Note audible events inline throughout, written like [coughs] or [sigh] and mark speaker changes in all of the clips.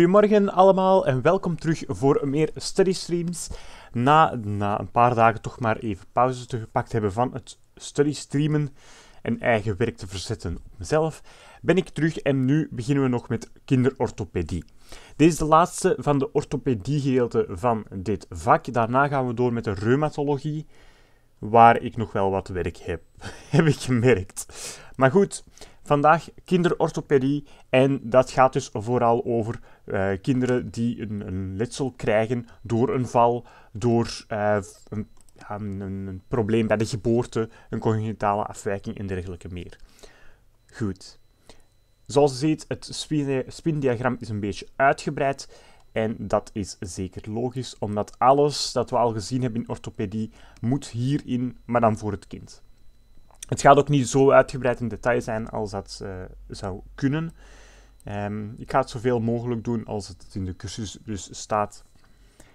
Speaker 1: Goedemorgen allemaal en welkom terug voor meer study streams. Na, na een paar dagen toch maar even pauze te gepakt hebben van het study streamen en eigen werk te verzetten op mezelf, ben ik terug en nu beginnen we nog met kinderorthopedie. Dit is de laatste van de orthopediegedeelte van dit vak. Daarna gaan we door met de reumatologie, waar ik nog wel wat werk heb, [laughs] heb ik gemerkt. Maar goed, Vandaag kinderorthopedie en dat gaat dus vooral over eh, kinderen die een, een, letsel krijgen door een val, door eh, een, een, probleem bij de geboorte, een congenitale afwijking en dergelijke meer. Goed. Zoals je ziet, het spindiagram is een beetje uitgebreid. En dat is zeker logisch, omdat alles dat we al gezien hebben in orthopedie moet hierin, maar dan voor het kind. Het gaat ook niet zo uitgebreid in detail zijn als dat eh, zou kunnen. Ehm, ik ga het zoveel mogelijk doen als het in de cursus dus staat.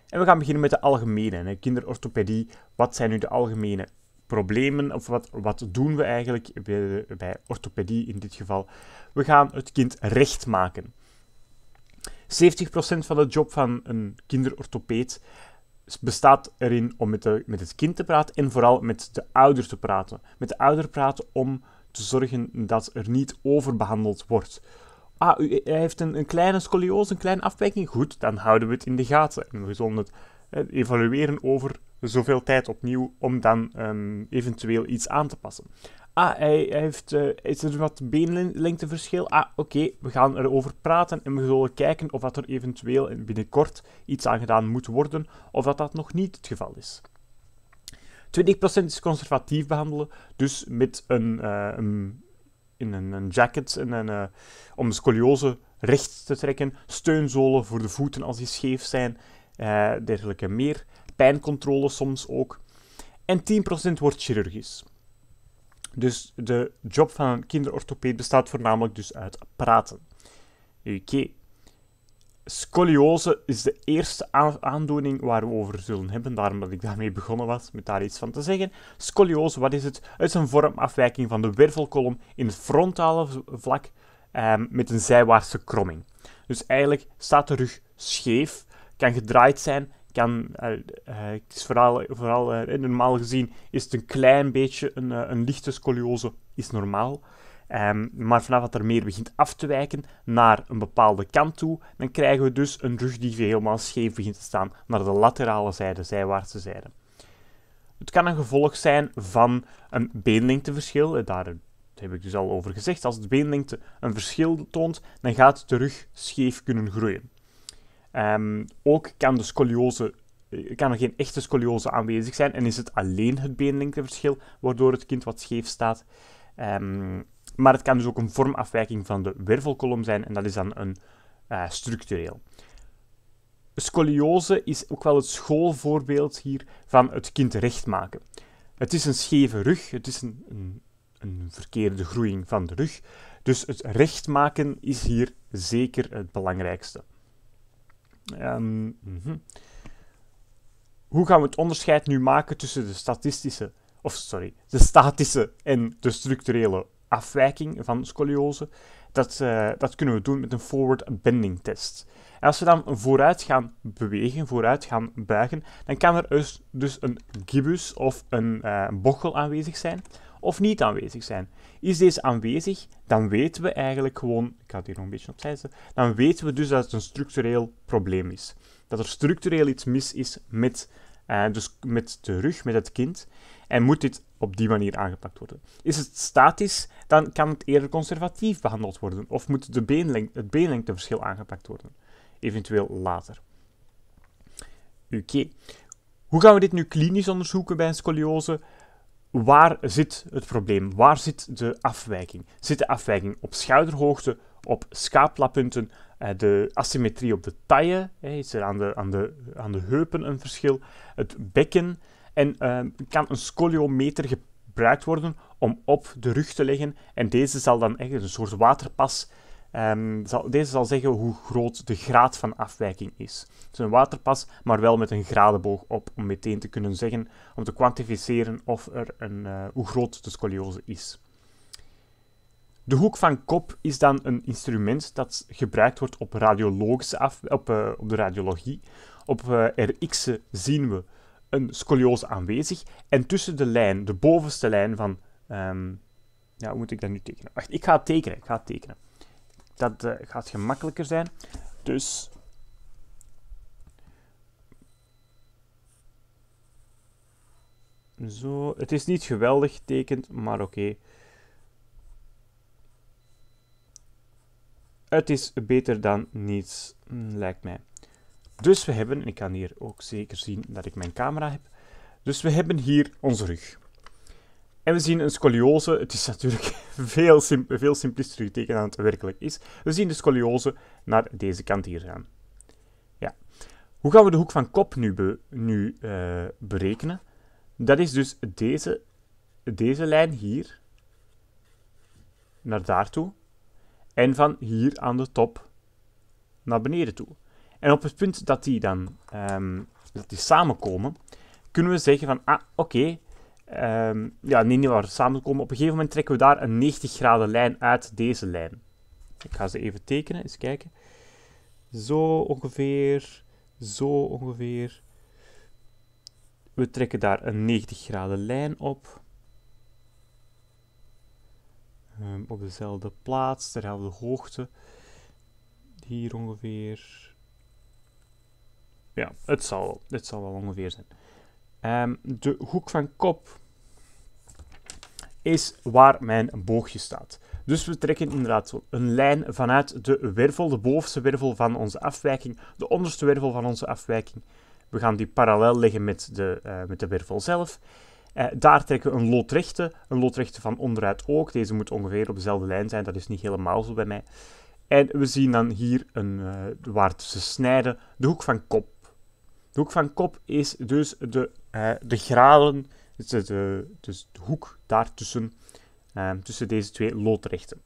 Speaker 1: En we gaan beginnen met de algemene. Hè. Kinderorthopedie, wat zijn nu de algemene problemen? Of wat, wat doen we eigenlijk bij, bij orthopedie in dit geval? We gaan het kind recht maken. 70% van de job van een kinderorthopeed bestaat erin om met, de, met het kind te praten en vooral met de ouder te praten. Met de ouder praten om te zorgen dat er niet overbehandeld wordt. Ah, u, heeft een, een kleine scoliose, een kleine afwijking. Goed, dan houden we het in de gaten. En we zullen het eh, evalueren over zoveel tijd opnieuw om dan ehm, eventueel iets aan te passen. Ah, hij, heeft, uh, is er wat beenlengteverschil? Ah, oké, we gaan erover praten en we zullen kijken of dat er eventueel binnenkort iets aan gedaan moet worden of dat dat nog niet het geval is. 20% is conservatief behandelen, dus met een, eh, een in een, jacket en een, eh, om de scoliose recht te trekken, steunzolen voor de voeten als die scheef zijn, dergelijke meer, pijncontrole soms ook. En 10% wordt chirurgisch. Dus de job van een kinderorthopeed bestaat voornamelijk dus uit praten. Oké. Scoliose is de eerste aandoening waar we over zullen hebben, daarom dat ik daarmee begonnen was, met daar iets van te zeggen. Scoliose, wat is het? Het is een vormafwijking van de wervelkolom in het frontale vlak ehm, met een zijwaartse kromming. Dus eigenlijk staat de rug scheef, kan gedraaid zijn, kan, eh, eh, het is vooral, vooral eh, normaal gezien is het een klein beetje een, een lichte scoliose, is normaal. Ehm, maar vanaf dat er meer begint af te wijken naar een bepaalde kant toe, dan krijgen we dus een rug die helemaal scheef begint te staan naar de laterale zijde, zijwaartse zijde. Het kan een gevolg zijn van een beenlengteverschil. Daar heb ik dus al over gezegd. Als de beenlengte een verschil toont, dan gaat de rug scheef kunnen groeien. Ehm, ook kan de scoliose eh, kan er geen echte scoliose aanwezig zijn en is het alleen het beenlengteverschil waardoor het kind wat scheef staat. Ehm, maar het kan dus ook een vormafwijking van de wervelkolom zijn en dat is dan een eh, structureel. Scoliose is ook wel het schoolvoorbeeld hier van het kind recht maken. Het is een scheve rug, het is een, een, een verkeerde groeiing van de rug. Dus het recht maken is hier zeker het belangrijkste. Ehm, mhm. Hoe gaan we het onderscheid nu maken tussen de statistische, of sorry, de statische en de structurele afwijking van scoliose? Dat, eh, dat kunnen we doen met een forward bending test. als we dan vooruit gaan bewegen, vooruit gaan buigen, dan kan er dus, dus een gibbus of een eh, bochel aanwezig zijn of niet aanwezig zijn. Is deze aanwezig, dan weten we eigenlijk gewoon, ik ga het hier nog een beetje opzij zetten, dan weten we dus dat het een structureel probleem is. Dat er structureel iets mis is met, eh, dus met de rug, met het kind, en moet dit op die manier aangepakt worden. Is het statisch, dan kan het eerder conservatief behandeld worden, of moet de het beenlengteverschil aangepakt worden, eventueel later. Oké. Hoe gaan we dit nu klinisch onderzoeken bij een scoliose? waar zit het probleem? Waar zit de afwijking? Zit de afwijking op schouderhoogte, op schaaplapunten, eh, de asymmetrie op de taille, is er aan de, aan, de, aan de heupen een verschil, het bekken. En eh, kan een scoliometer gebruikt worden om op de rug te leggen. En deze zal dan echt een soort waterpas Ehm, deze zal zeggen hoe groot de graad van afwijking is. Het is een waterpas, maar wel met een gradenboog op om meteen te kunnen zeggen, om te kwantificeren of er een, eh, hoe groot de scoliose is. De hoek van kop is dan een instrument dat gebruikt wordt op, radiologische af, op, eh, op de radiologie. Op uh, zien we een scoliose aanwezig en tussen de lijn, de bovenste lijn van... Ehm, ja, hoe moet ik dat nu tekenen? Wacht, ik ga het tekenen, ik ga het tekenen. Dat eh, gaat gemakkelijker zijn. Dus... Zo, het is niet geweldig getekend, maar oké. Het is beter dan niets, mm, lijkt mij. Dus we hebben, ik kan hier ook zeker zien dat ik mijn camera heb. Dus we hebben hier onze rug. En we zien een scoliose. Het is natuurlijk [laughs] veel, sim veel simplistischer getekend dan het werkelijk is. We zien de scoliose naar deze kant hier gaan. Ja. Hoe gaan we de hoek van kop nu, nu eh, berekenen? Dat is dus deze, deze lijn hier naar daartoe. En van hier aan de top naar beneden toe. En op het punt dat die dan ehm, dat die samenkomen, kunnen we zeggen van, ah, oké, Um, ja, niet waar we samen komen. Op een gegeven moment trekken we daar een 90 graden lijn uit deze lijn. Ik ga ze even tekenen, eens kijken. Zo ongeveer, zo ongeveer. We trekken daar een 90 graden lijn op. Ehm, op dezelfde plaats, dezelfde hoogte. Hier ongeveer. Ja, het zal, het zal wel ongeveer zijn. Ehm, de hoek van kop is waar mijn boogje staat. Dus we trekken inderdaad een lijn vanuit de wervel, de bovenste wervel van onze afwijking, de onderste wervel van onze afwijking. We gaan die parallel leggen met de, eh, met de wervel zelf. Eh, daar trekken we een loodrechte, een loodrechte van onderuit ook. Deze moet ongeveer op dezelfde lijn zijn, dat is niet helemaal zo bij mij. En we zien dan hier een, eh, waar ze snijden de hoek van kop. De hoek van kop is dus de eh, de graden, dus de, dus de hoek daartussen, uh, tussen deze twee loodrechten.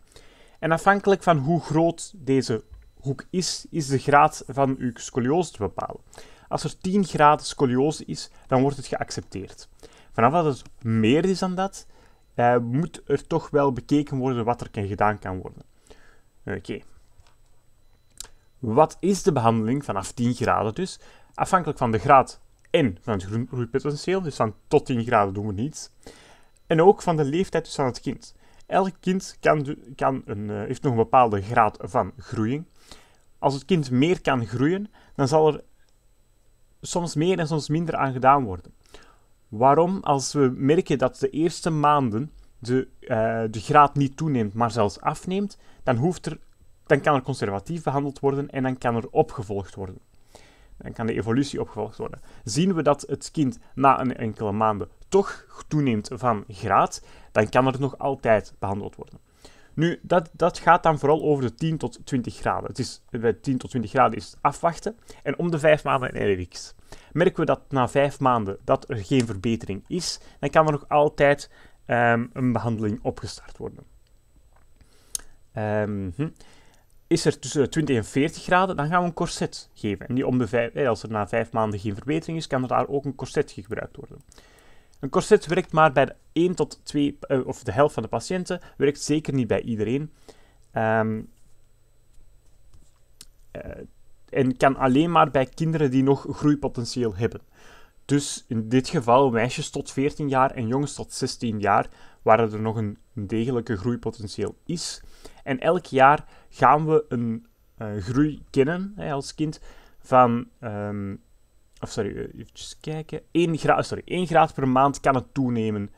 Speaker 1: En afhankelijk van hoe groot deze hoek is, is de graad van uw scoliose te bepalen. Als er 10 graden scoliose is, dan wordt het geaccepteerd. Vanaf dat het meer is dan dat, eh, moet er toch wel bekeken worden wat er kan gedaan kan worden. Oké. Wat is de behandeling vanaf 10 graden dus? Afhankelijk van de graad en van het groeipotentieel, dus van tot 10 graden doen we niets. En ook van de leeftijd dus van het kind. Elk kind kan, kan een, eh, heeft nog een bepaalde graad van groeiing. Als het kind meer kan groeien, dan zal er soms meer en soms minder aan gedaan worden. Waarom? Als we merken dat de eerste maanden de, eh, de graad niet toeneemt, maar zelfs afneemt, dan, hoeft er, dan kan er conservatief behandeld worden en dan kan er opgevolgd worden dan kan de evolutie opgevolgd worden. Zien we dat het kind na een enkele maanden toch toeneemt van graad, dan kan het nog altijd behandeld worden. Nu, dat, dat gaat dan vooral over de 10 tot 20 graden. Het is, bij 10 tot 20 graden is het afwachten en om de 5 maanden een RX. Merken we dat na 5 maanden dat er geen verbetering is, dan kan er nog altijd ehm, een behandeling opgestart worden. Um, hm. Is er tussen de 20 en 40 graden, dan gaan we een corset geven. En die om de vijf, eh, als er na vijf maanden geen verbetering is, kan er daar ook een corset gebruikt worden. Een corset werkt maar bij de 1 tot 2, eh, of de helft van de patiënten, werkt zeker niet bij iedereen. Ehm, eh, en kan alleen maar bij kinderen die nog groeipotentieel hebben. Dus in dit geval meisjes tot 14 jaar en jongens tot 16 jaar, waar er nog een degelijke groeipotentieel is, en elk jaar gaan we een eh, groei kennen hè, als kind van. Um, of sorry, eh, even kijken. 1 graad, sorry, graad per maand kan het toenemen.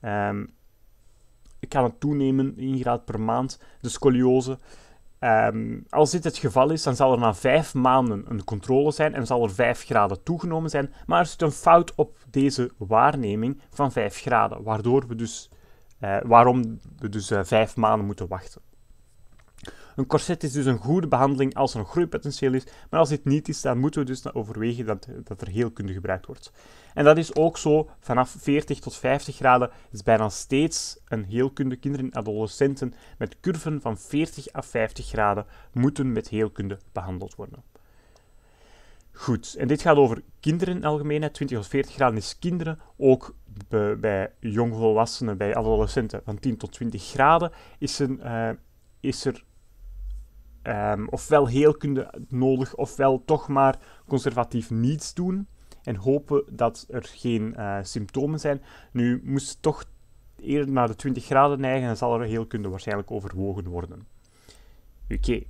Speaker 1: Ehm, kan het toenemen, 1 graad per maand, de scoliose. Ehm, als dit het geval is, dan zal er na 5 maanden een controle zijn en zal er 5 graden toegenomen zijn. Maar er zit een fout op deze waarneming van 5 graden, waardoor we dus, eh, waarom we dus 5 maanden moeten wachten. Een corset is dus een goede behandeling als er een groeipotentieel is, maar als dit niet is, dan moeten we dus overwegen dat, dat er heelkunde gebruikt wordt. En dat is ook zo, vanaf 40 tot 50 graden is bijna steeds een heelkunde. Kinderen en adolescenten met curven van 40 à 50 graden moeten met heelkunde behandeld worden. Goed, en dit gaat over kinderen in algemeenheid. 20 tot 40 graden is kinderen, ook bij jongvolwassenen, bij adolescenten van 10 tot 20 graden, is, een, eh, is er um, ofwel heelkunde nodig, ofwel toch maar conservatief niets doen en hopen dat er geen eh, symptomen zijn. Nu moest het toch eerder naar de 20 graden neigen en zal er heelkunde waarschijnlijk overwogen worden. Oké.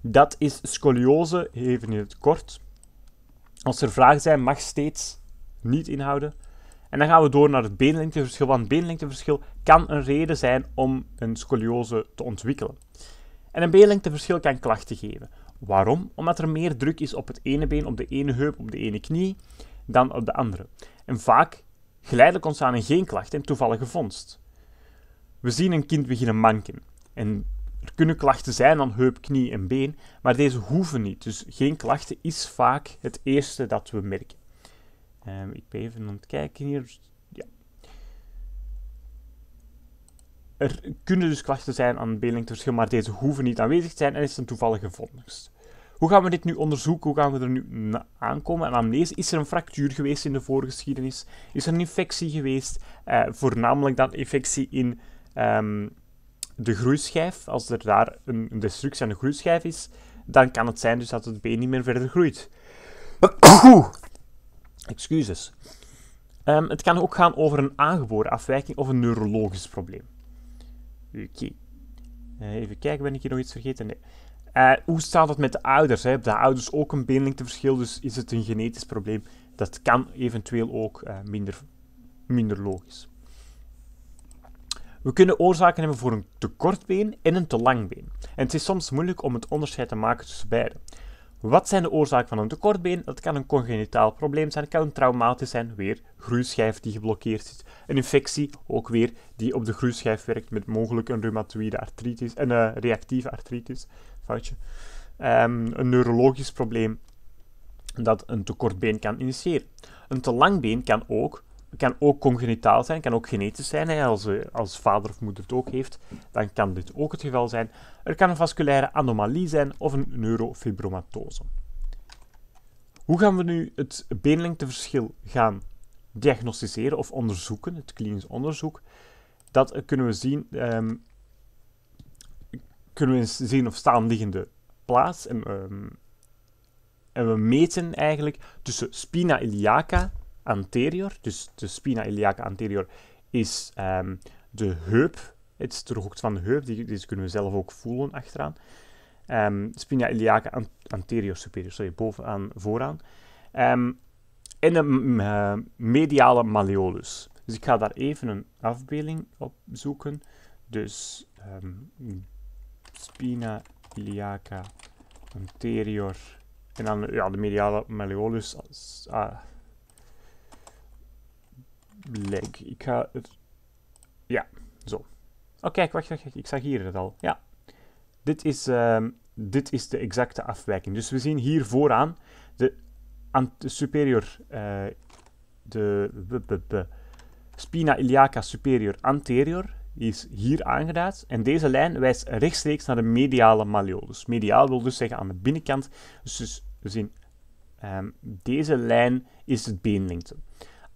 Speaker 1: Dat is scoliose, even in het kort. Als er vragen zijn, mag steeds niet inhouden. En dan gaan we door naar het beenlengteverschil, want beenlengteverschil kan een reden zijn om een scoliose te ontwikkelen. En een beenlengteverschil kan klachten geven. Waarom? Omdat er meer druk is op het ene been, op de ene heup, op de ene knie, dan op de andere. En vaak geleidelijk ontstaan er geen klachten en toevallige vondst. We zien een kind beginnen manken. En er kunnen klachten zijn aan heup, knie en been, maar deze hoeven niet. Dus geen klachten is vaak het eerste dat we merken. Ehm, ik ben even aan het kijken hier. Er kunnen dus klachten zijn aan een lengteverschil maar deze hoeven niet aanwezig te zijn en is een toevallige vondst. Hoe gaan we dit nu onderzoeken? Hoe gaan we er nu aankomen? En amnese, is er een fractuur geweest in de voorgeschiedenis? Is er een infectie geweest? Eh, voornamelijk dan infectie in ehm, de groeischijf. Als er daar een, destructie aan de groeischijf is, dan kan het zijn dus dat het been niet meer verder groeit. [coughs] Excuses. Ehm, het kan ook gaan over een aangeboren afwijking of een neurologisch probleem. Oké. Eh, even kijken, ben ik hier nog iets vergeten? Nee. Eh, hoe staat het met de ouders? Hè? Hebben de ouders ook een beenlengteverschil? Dus is het een genetisch probleem? Dat kan eventueel ook eh, minder, minder logisch. We kunnen oorzaken hebben voor een te kort been en een te lang been. En het is soms moeilijk om het onderscheid te maken tussen beide. Wat zijn de oorzaken van een tekortbeen? Dat kan een congenitaal probleem zijn, kan een traumatisch zijn, weer groeischijf die geblokkeerd zit. Een infectie, ook weer, die op de groeischijf werkt met mogelijk een reumatoïde artritis, een eh, reactieve artritis, foutje. Ehm, een neurologisch probleem dat een tekortbeen kan initiëren. Een te lang been kan ook kan ook congenitaal zijn, kan ook genetisch zijn. Hè. Als, eh, als vader of moeder het ook heeft, dan kan dit ook het geval zijn. Er kan een vasculaire anomalie zijn of een neurofibromatose. Hoe gaan we nu het beenlengteverschil gaan diagnosticeren of onderzoeken, het klinisch onderzoek? Dat eh, kunnen we zien, um, kunnen we zien of plaats. En, um, en we meten eigenlijk tussen spina iliaca anterior, dus de spina iliaca anterior, is ehm, de heup. Het is de hoogte van de heup, die, kunnen we zelf ook voelen achteraan. Ehm, spina iliaca anterior superior, sorry, bovenaan, vooraan. Um, en de eh, mediale malleolus. Dus ik ga daar even een afbeelding op zoeken. Dus spina iliaca anterior. En dan ja, de mediale malleolus. Ah, link. Ik ga het. Ja, zo. Oh, kijk, wacht, wacht, Ik zag hier het al. Ja. Dit is, ehm, dit is de exacte afwijking. Dus we zien hier vooraan de, superior... Eh, de, spina iliaca superior anterior is hier aangeduid. En deze lijn wijst rechtstreeks naar de mediale malleolus. Mediaal wil dus zeggen aan de binnenkant. Dus, dus we zien, ehm, deze lijn is het beenlengte.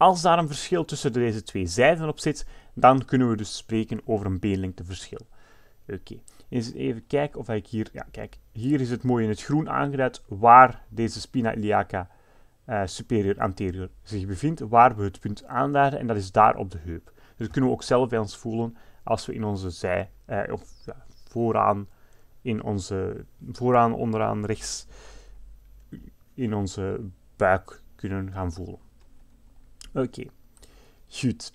Speaker 1: Als daar een verschil tussen deze twee zijden op zit, dan kunnen we dus spreken over een beenlengteverschil. Oké, eens even kijken of ik hier... Ja, kijk, hier is het mooi in het groen aangeduid waar deze spina iliaca uh, superior anterior zich bevindt, waar we het punt aanduiden, en dat is daar op de heup. Dus dat kunnen we ook zelf bij ons voelen als we in onze zij, eh, of ja, vooraan, in onze, vooraan, onderaan, rechts, in onze buik kunnen gaan voelen. Oké. Goed.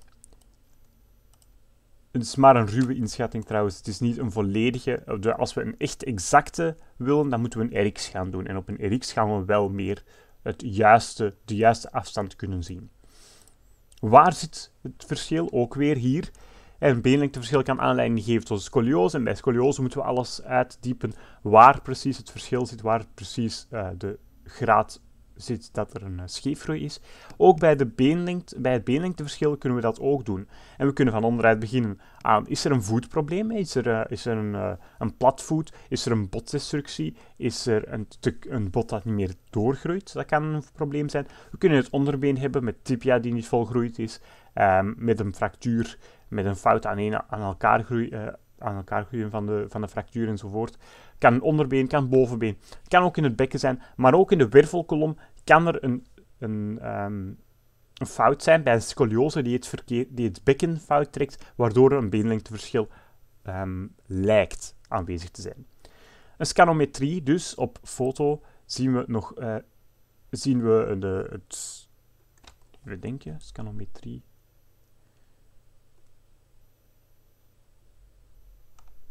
Speaker 1: Het is maar een ruwe inschatting trouwens. Het is niet een volledige. Als we een echt exacte willen, dan moeten we een RX gaan doen. En op een RX gaan we wel meer het juiste, de juiste afstand kunnen zien. Waar zit het verschil? Ook weer hier. En beenlengteverschil kan aanleiding geven tot scoliose. En bij scoliose moeten we alles uitdiepen waar precies het verschil zit, waar precies eh, de graad ziet dat er een eh, scheefgroei is. Ook bij, de bij het beenlengteverschil kunnen we dat ook doen. En we kunnen van onderuit beginnen aan, is er een voetprobleem? Is er, eh, is er een, uh, een platvoet? Is er een botdestructie? Is er een, een bot dat niet meer doorgroeit? Dat kan een probleem zijn. We kunnen het onderbeen hebben met tibia die niet volgroeid is, ehm, met een fractuur, met een fout aan, een, aan elkaar groeien aan elkaar groeien van de, van de fractuur enzovoort. Kan onderbeen, kan bovenbeen. Kan ook in het bekken zijn, maar ook in de wervelkolom kan er een, een, ehm, een fout zijn bij een scoliose die het, die het bekken fout trekt, waardoor er een beenlengteverschil ehm, lijkt aanwezig te zijn. Een scanometrie, dus op foto zien we nog uh, zien we de, het. We denken, scanometrie.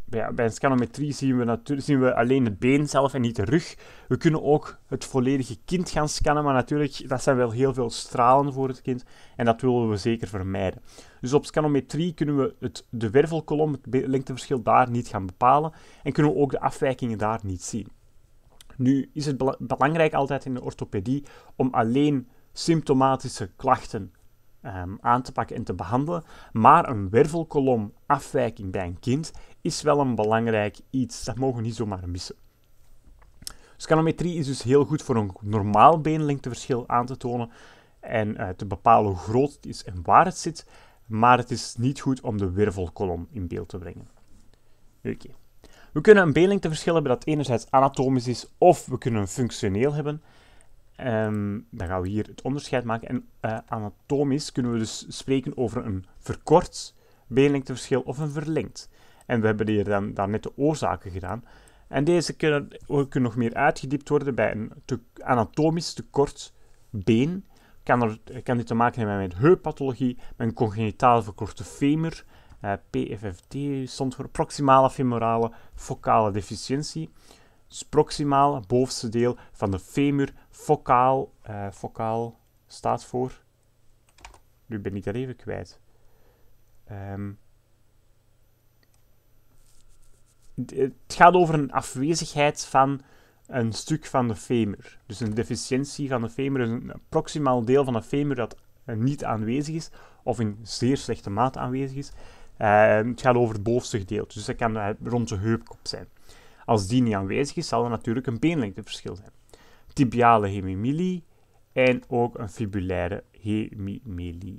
Speaker 1: bij, een scanometrie zien we, zien we alleen het been zelf en niet de rug. We kunnen ook het volledige kind gaan scannen, maar natuurlijk, dat zijn wel heel veel stralen voor het kind en dat willen we zeker vermijden. Dus op scanometrie kunnen we het, de wervelkolom, het lengteverschil daar niet gaan bepalen en kunnen we ook de afwijkingen daar niet zien. Nu is het belangrijk altijd in de orthopedie om alleen symptomatische klachten um, aan te pakken en te behandelen. Maar een wervelkolom afwijking bij een kind is wel een belangrijk iets. Dat mogen we niet zomaar missen. Scanometrie is dus heel goed voor een normaal beenlengteverschil aan te tonen en eh, te bepalen hoe groot het is en waar het zit, maar het is niet goed om de wervelkolom in beeld te brengen. Oké. We kunnen een beenlengteverschil hebben dat enerzijds anatomisch is of we kunnen een functioneel hebben. Ehm, dan gaan we hier het onderscheid maken. En eh, anatomisch kunnen we dus spreken over een verkort beenlengteverschil of een verlengd. En we hebben hier dan, daarmee net de oorzaken gedaan. En deze kunnen, nog meer uitgediept worden bij een te, anatomisch tekort been. Kan, er, kan dit te maken hebben met heuppathologie, met een congenitaal verkorte femur, uh, eh, PFFT stond voor proximale femorale focale deficiëntie. Dus proximaal, bovenste deel van de femur Fokaal, uh, eh, staat voor. Nu ben ik er even kwijt. Ehm, het gaat over een afwezigheid van een stuk van de femur. Dus een deficiëntie van de femur is een proximaal deel van de femur dat eh, niet aanwezig is, of in zeer slechte maat aanwezig is. Ehm, het gaat over het bovenste gedeelte, dus dat kan eh, rond de heupkop zijn. Als die niet aanwezig is, zal er natuurlijk een beenlengteverschil zijn tibiale hemimili en ook een fibulaire hemimili.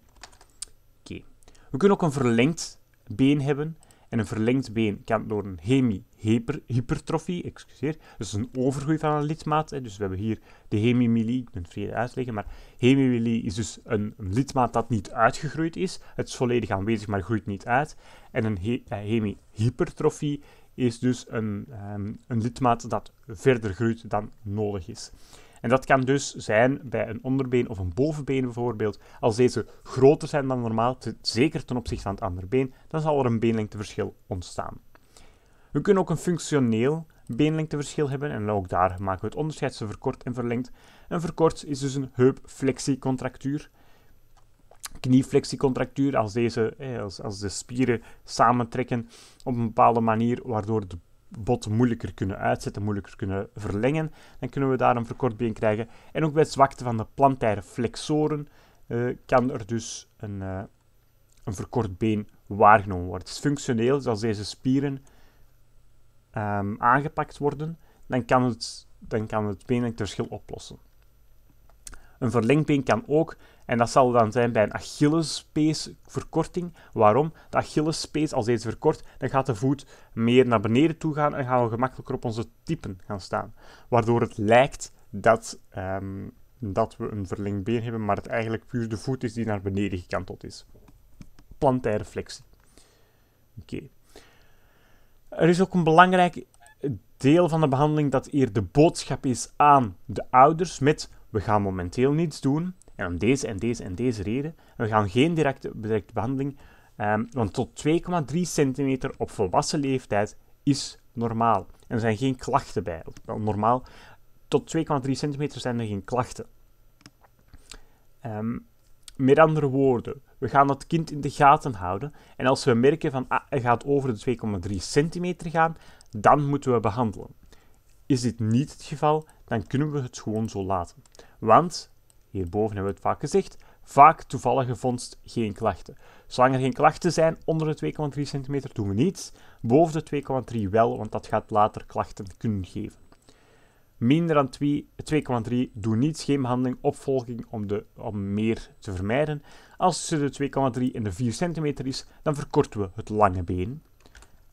Speaker 1: We kunnen ook een verlengd been hebben. En een verlengd been kan door een hemi-hypertrofie, excuseer, dus een overgroei van een lidmaat. Dus we hebben hier de hemimili. ik ben het even uitleggen, maar hemimili is dus een, een, lidmaat dat niet uitgegroeid is. Het is volledig aanwezig, maar groeit niet uit. En een he, eh, hemi-hypertrofie is dus een, um, een lidmaat dat verder groeit dan nodig is. En dat kan dus zijn bij een onderbeen of een bovenbeen bijvoorbeeld. Als deze groter zijn dan normaal, zeker ten opzichte van het andere been, dan zal er een beenlengteverschil ontstaan. We kunnen ook een functioneel beenlengteverschil hebben en ook daar maken we het onderscheid tussen verkort en verlengd. Een verkort is dus een heupflexiecontractuur knieflexiecontractuur, als, deze, als, als de spieren samentrekken op een bepaalde manier, waardoor de botten moeilijker kunnen uitzetten, moeilijker kunnen verlengen, dan kunnen we daar een verkort been krijgen. En ook bij zwakte van de plantaire flexoren eh, kan er dus een, eh, een verkort been waargenomen worden. Het is functioneel, dus als deze spieren ehm, aangepakt worden, dan kan het, dan kan het verschil oplossen. Een verlengbeen kan ook en dat zal dan zijn bij een Achillespees-verkorting. Waarom? De Achillespees, als deze verkort, dan gaat de voet meer naar beneden toe gaan en gaan we gemakkelijker op onze typen gaan staan. Waardoor het lijkt dat, ehm, dat we een verlengd been hebben, maar het eigenlijk puur de voet is die naar beneden gekanteld is. Plantaire flexie. Oké. Er is ook een belangrijk deel van de behandeling dat hier de boodschap is aan de ouders met we gaan momenteel niets doen, en om deze en deze en deze reden. we gaan geen directe, directe behandeling, um, want tot 2,3 centimeter op volwassen leeftijd is normaal. En er zijn geen klachten bij. normaal, tot 2,3 centimeter zijn er geen klachten. Um, met andere woorden, we gaan dat kind in de gaten houden. En als we merken van ah, hij gaat over de 2,3 centimeter gaan, dan moeten we behandelen. Is dit niet het geval, dan kunnen we het gewoon zo laten. Want Hierboven hebben we het vaak gezegd. Vaak toevallige vondst, geen klachten. Zolang er geen klachten zijn onder de 2,3 cm doen we niets. Boven de 2,3 wel, want dat gaat later klachten kunnen geven. Minder dan 2,3 niets, niet behandeling opvolging om, de, om meer te vermijden. Als tussen de 2,3 en de 4 cm is, dan verkorten we het lange been.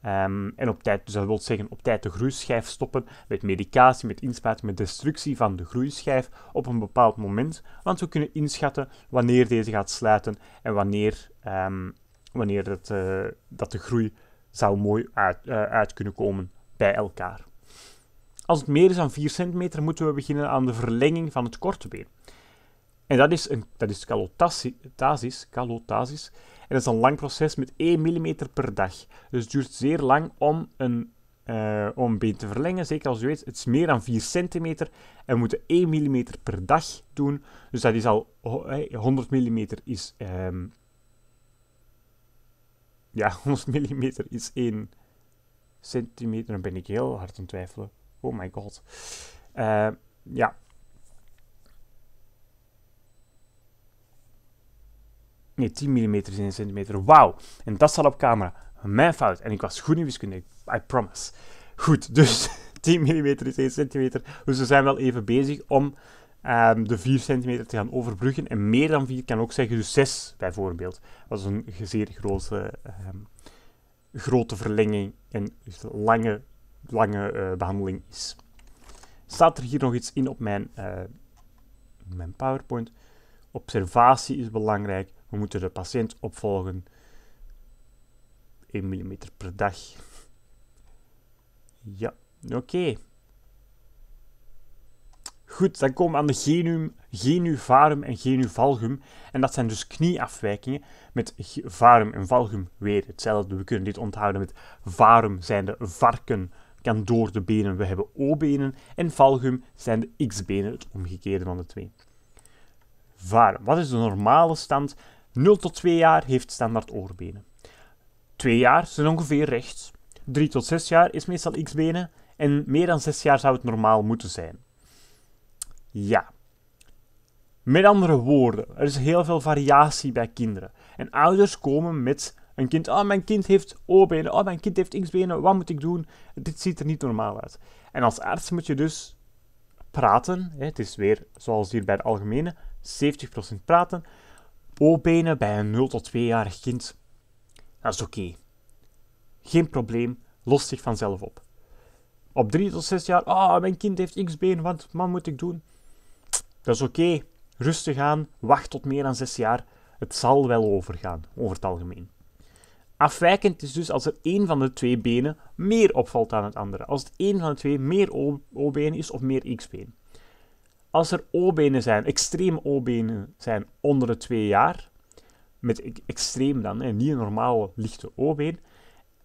Speaker 1: Ehm, en op tijd, dus dat wil zeggen op tijd de groeischijf stoppen met medicatie, met inspuiting, met destructie van de groeischijf op een bepaald moment. Want we kunnen inschatten wanneer deze gaat sluiten en wanneer, ehm, wanneer het, eh, dat de groei zou mooi uit, eh, uit kunnen komen bij elkaar. Als het meer is dan 4 centimeter, moeten we beginnen aan de verlenging van het korte been. En dat is, een, dat is callotasis, calotasis het is een lang proces met 1 mm per dag. Dus het duurt zeer lang om een, uh, om been te verlengen. Zeker als je weet, het is meer dan 4 cm. En we moeten 1 mm per dag doen. Dus dat is al... 100 mm is... Um, ja, 100 [laughs] mm is 1 centimeter. Dan ben ik heel hard aan het twijfelen. Oh my god. Uh, ja, Nee, 10 mm is 1 centimeter. Wauw. En dat zal op camera. Mijn fout. En ik was goed in wiskunde. I promise. Goed, dus 10 [laughs] mm is 1 cm. Dus we zijn wel even bezig om ehm, de 4 cm te gaan overbruggen. En meer dan 4 kan ook zeggen, dus 6 bijvoorbeeld. Dat is een zeer grote, ehm, grote verlenging en dus lange, lange eh, behandeling is. Staat er hier nog iets in op mijn, uh, mijn PowerPoint? Observatie is belangrijk. We moeten de patiënt opvolgen. 1 mm per dag. Ja, oké. Goed, dan komen we aan de genuum genuvarum en genuvalgum. En dat zijn dus knieafwijkingen met varum en valgum weer hetzelfde. We kunnen dit onthouden met varum zijn de varken, kan door de benen. We hebben O-benen en valgum zijn de X-benen, het omgekeerde van de twee. Varum, wat is de normale stand? 0 tot 2 jaar heeft standaard oorbenen. 2 jaar zijn ongeveer rechts. 3 tot 6 jaar is meestal x-benen. En meer dan 6 jaar zou het normaal moeten zijn. Ja. Met andere woorden, er is heel veel variatie bij kinderen. En ouders komen met een kind, oh mijn kind heeft O-benen, oh mijn kind heeft X-benen, wat moet ik doen? Dit ziet er niet normaal uit. En als arts moet je dus praten, het is weer zoals hier bij de algemene, 70% praten, o O-benen bij een 0 tot 2-jarig kind, dat is oké. Geen probleem, lost zich vanzelf op. Op 3 tot 6 jaar, ah, oh, mijn kind heeft X-been, wat man moet ik doen? Dat is oké, rustig aan, wacht tot meer dan 6 jaar. Het zal wel overgaan, over het algemeen. Afwijkend is dus als er één van de twee benen meer opvalt dan het andere. Als het één van de twee meer O-been is of meer X-been. Als er O-benen zijn, extreem O-benen zijn onder de 2 jaar, met extreem dan, en niet een normale lichte O-been,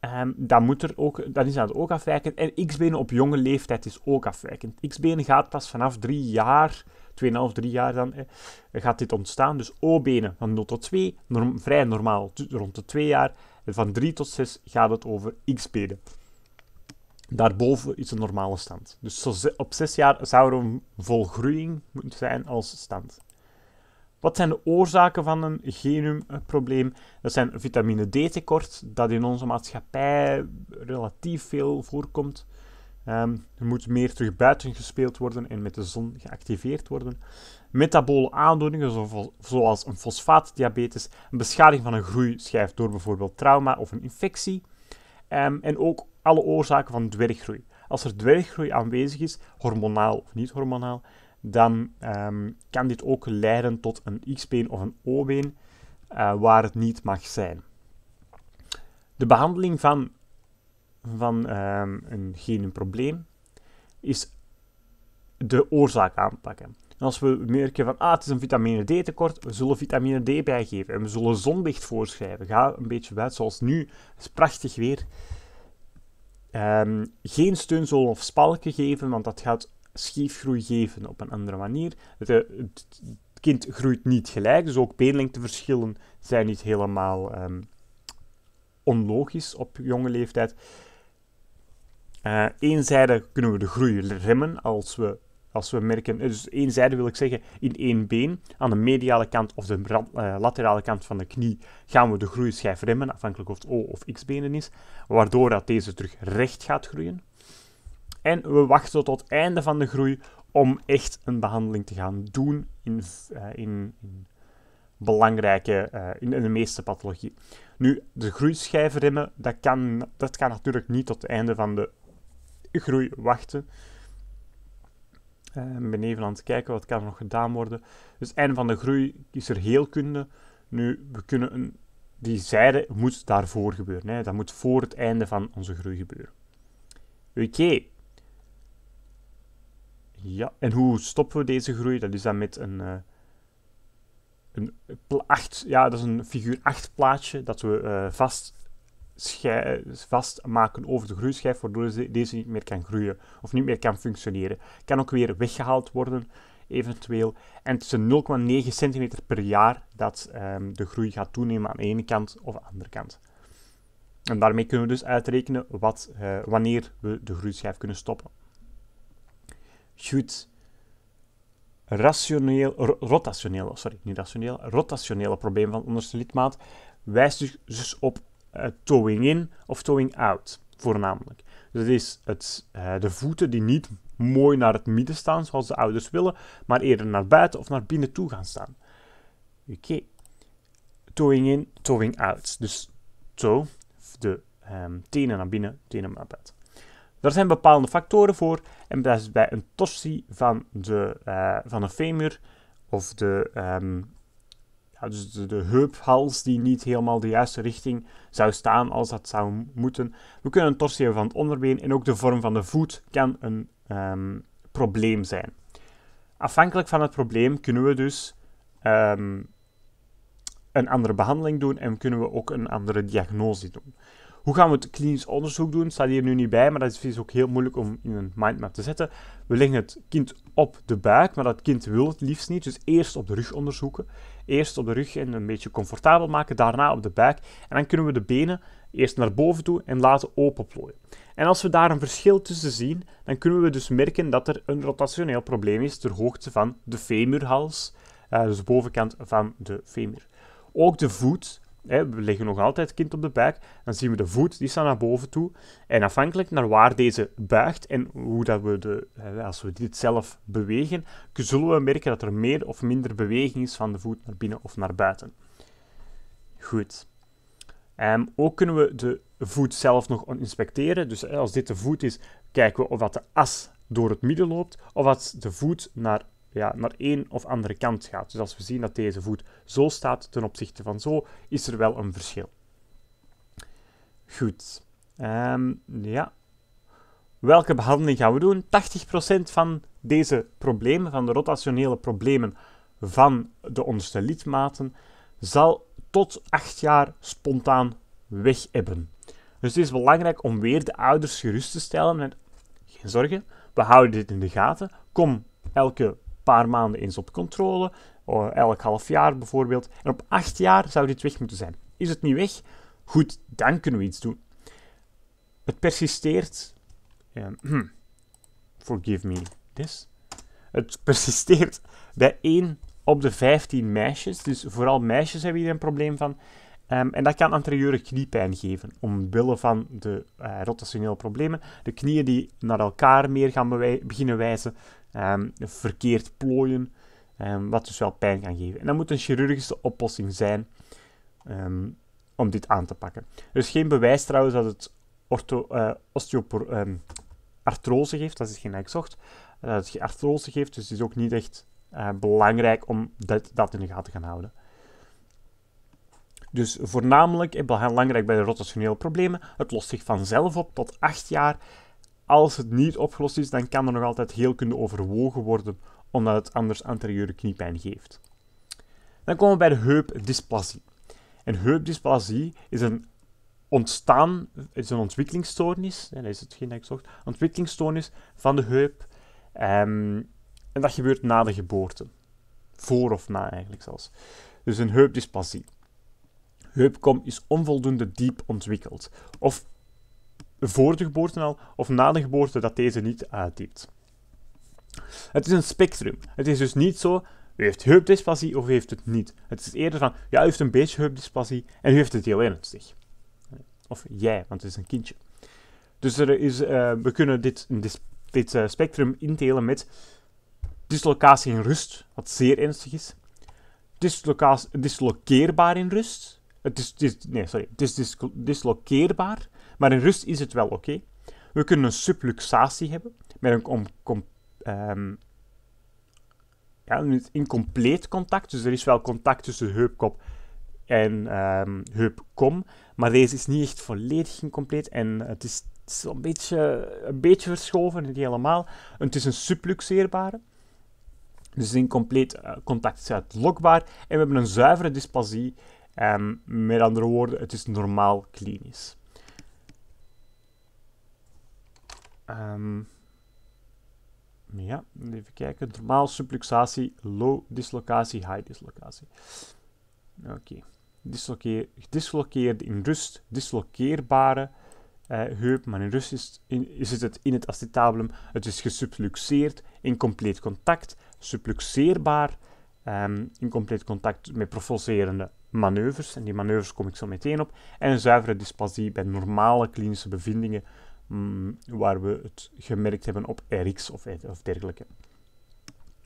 Speaker 1: um, dan, moet er ook, dan is dat ook afwijkend. En X-benen op jonge leeftijd is ook afwijkend. X-benen gaat pas vanaf drie jaar, 2,5, 3 jaar dan, eh, gaat dit ontstaan. Dus O-benen van 0 tot 2, vrij normaal rond de 2 jaar. En van 3 tot 6 gaat het over X-benen daarboven is een normale stand. Dus op zes jaar zou er een volgroeiing moeten zijn als stand. Wat zijn de oorzaken van een genumprobleem? Dat zijn vitamine D-tekort, dat in onze maatschappij relatief veel voorkomt. Um, er moet meer terug buiten gespeeld worden en met de zon geactiveerd worden. Metabole aandoeningen, zoals een fosfaatdiabetes, een beschadiging van een groeischijf door bijvoorbeeld trauma of een infectie. Ehm, en ook alle oorzaken van dwerggroei. Als er dwerggroei aanwezig is, hormonaal of niet hormonaal, dan ehm, kan dit ook leiden tot een X-been of een O-been, eh, waar het niet mag zijn. De behandeling van, van um, een genenprobleem is de oorzaak aanpakken. als we merken van, ah, het is een vitamine D tekort, we zullen vitamine D bijgeven. En we zullen zonlicht voorschrijven. Ga een beetje buiten, zoals nu. is prachtig weer. Ehm, geen steunzool of spalken geven, want dat gaat schiefgroei geven op een andere manier. Het, eh, kind groeit niet gelijk, dus ook beenlengteverschillen zijn niet helemaal ehm, onlogisch op jonge leeftijd. Uh, Eenzijdig kunnen we de groei remmen als we als we merken, eh, dus één zijde wil ik zeggen, in één been, aan de mediale kant of de eh, laterale kant van de knie, gaan we de groeischijf remmen, afhankelijk of het O- of X-benen is, waardoor dat deze terug recht gaat groeien. En we wachten tot het einde van de groei om echt een behandeling te gaan doen in, eh, in, in belangrijke, in, de meeste pathologie. Nu, de remmen, dat kan, dat kan natuurlijk niet tot het einde van de groei wachten. Uh, eh, ben even aan het kijken wat kan er nog gedaan worden. Dus einde van de groei is er kunde. Nu, we kunnen een, die zijde moet daarvoor gebeuren. Hè. Dat moet voor het einde van onze groei gebeuren. Oké. Ja, en hoe stoppen we deze groei? Dat is dan met een, uh, een acht, ja, dat is een figuur 8 plaatje dat we uh, vast eh, vastmaken over de groeischijf, waardoor deze niet meer kan groeien of niet meer kan functioneren. Kan ook weer weggehaald worden, eventueel. En het tussen 0,9 cm per jaar dat ehm, de groei gaat toenemen aan de ene kant of aan de andere kant. En daarmee kunnen we dus uitrekenen wat, eh, wanneer we de groeischijf kunnen stoppen. Goed. Rationeel, rotationele, sorry, niet rationeel, rotationeel probleem van onderste lidmaat wijst dus, dus op eh, towing in of towing out voornamelijk. Dus het is het, eh, de voeten die niet mooi naar het midden staan zoals de ouders willen, maar eerder naar buiten of naar binnen toe gaan staan. Oké. Towing in, towing out. Dus toe, de ehm, tenen naar binnen, tenen naar buiten. Daar zijn bepaalde factoren voor. En dat is bij een torsie van, de, eh, van een femur of de, um, dus de, de, heuphals die niet helemaal de juiste richting zou staan als dat zou moeten. We kunnen een torsie hebben van het onderbeen en ook de vorm van de voet kan een ehm, probleem zijn. Afhankelijk van het probleem kunnen we dus ehm, een andere behandeling doen en kunnen we ook een andere diagnose doen. Hoe gaan we het klinisch onderzoek doen? Staat hier nu niet bij, maar dat is ook heel moeilijk om in een mindmap te zetten. We leggen het kind op de buik, maar dat kind wil het liefst niet, dus eerst op de rug onderzoeken. Eerst op de rug en een beetje comfortabel maken, daarna op de buik. En dan kunnen we de benen eerst naar boven toe en laten openplooien. En als we daar een verschil tussen zien, dan kunnen we dus merken dat er een rotationeel probleem is ter hoogte van de femurhals, eh, dus de bovenkant van de femur. Ook de voet Hè, we leggen nog altijd het kind op de buik. Dan zien we de voet, die staat naar boven toe. En afhankelijk naar waar deze buigt en hoe dat we de, als we dit zelf bewegen, zullen we merken dat er meer of minder beweging is van de voet naar binnen of naar buiten. Goed. Ehm, ook kunnen we de voet zelf nog inspecteren. Dus als dit de voet is, kijken we of dat de as door het midden loopt of als de voet naar ja, naar één of andere kant gaat. Dus als we zien dat deze voet zo staat ten opzichte van zo, is er wel een verschil. Goed. Ehm, ja. Welke behandeling gaan we doen? 80% van deze problemen, van de rotationele problemen van de onderste lidmaten, zal tot 8 jaar spontaan weg hebben. Dus het is belangrijk om weer de ouders gerust te stellen met geen zorgen, we houden dit in de gaten. Kom elke paar maanden eens op controle, eh, elk half jaar bijvoorbeeld. En op acht jaar zou dit weg moeten zijn. Is het niet weg? Goed, dan kunnen we iets doen. Het persisteert. [clears throat] forgive me this. Het persisteert bij 1 op de 15 meisjes. Dus vooral meisjes hebben hier een probleem van. Ehm, en dat kan anterieure kniepijn geven, omwille van de uh, rotationele problemen. De knieën die naar elkaar meer gaan beginnen wijzen, Ehm, verkeerd plooien, ehm, wat dus wel pijn kan geven. En dat moet een chirurgische oplossing zijn ehm, om dit aan te pakken. Er is geen bewijs trouwens dat het ortho, uh, eh, osteoartrose geeft, dat is geen exocht eh, dat het artrose geeft, dus het is ook niet echt eh, belangrijk om dat, dat in de gaten te gaan houden. Dus voornamelijk belangrijk bij de rotationele problemen. Het lost zich vanzelf op tot 8 jaar als het niet opgelost is, dan kan er nog altijd heel kunnen overwogen worden, omdat het anders anterieure kniepijn geeft. Dan komen we bij de heupdysplasie. Een heupdysplasie is een ontstaan, is een ontwikkelingsstoornis, dat is hetgeen dat ik zocht, ontwikkelingsstoornis van de heup. Ehm, en dat gebeurt na de geboorte. Voor of na eigenlijk zelfs. Dus een heupdysplasie. Heupkom is onvoldoende diep ontwikkeld. Of voor de geboorte al of na de geboorte dat deze niet uitdiept. Het is een spectrum. Het is dus niet zo, u heeft heupdysplasie of u heeft het niet. Het is eerder van, ja, u heeft een beetje heupdysplasie en u heeft het heel ernstig. Of jij, want het is een kindje. Dus er is, eh, we kunnen dit, dit, dit eh, spectrum indelen met dislocatie in rust, wat zeer ernstig is. Dislocatie, dislokeerbaar in rust. Het is, nee, sorry, dislokeerbaar. Maar in rust is het wel oké. We kunnen een subluxatie hebben met een ehm, incompleet contact. Dus er is wel contact tussen heupkop en um, heupkom. Maar deze is niet echt volledig incompleet en het is, een, beetje, een beetje verschoven, niet helemaal. het is een subluxeerbare. Dus incompleet eh, contact is uitlokbaar. En we hebben een zuivere dysplasie. Ehm, met andere woorden, het is normaal klinisch. Ehm, ja, even kijken. Normaal subluxatie, low dislocatie, high dislocatie. Oké. Okay. Dislokeer, dislokeerde in rust, dislokeerbare eh, heup, maar in rust is, is het in het acetabulum. Het is gesubluxeerd, in compleet contact, subluxeerbaar, um, in compleet contact met provocerende manoeuvres. En die manoeuvres kom ik zo meteen op. En een zuivere displasie bij normale klinische bevindingen Mm, waar we het gemerkt hebben op RX of, e- of dergelijke.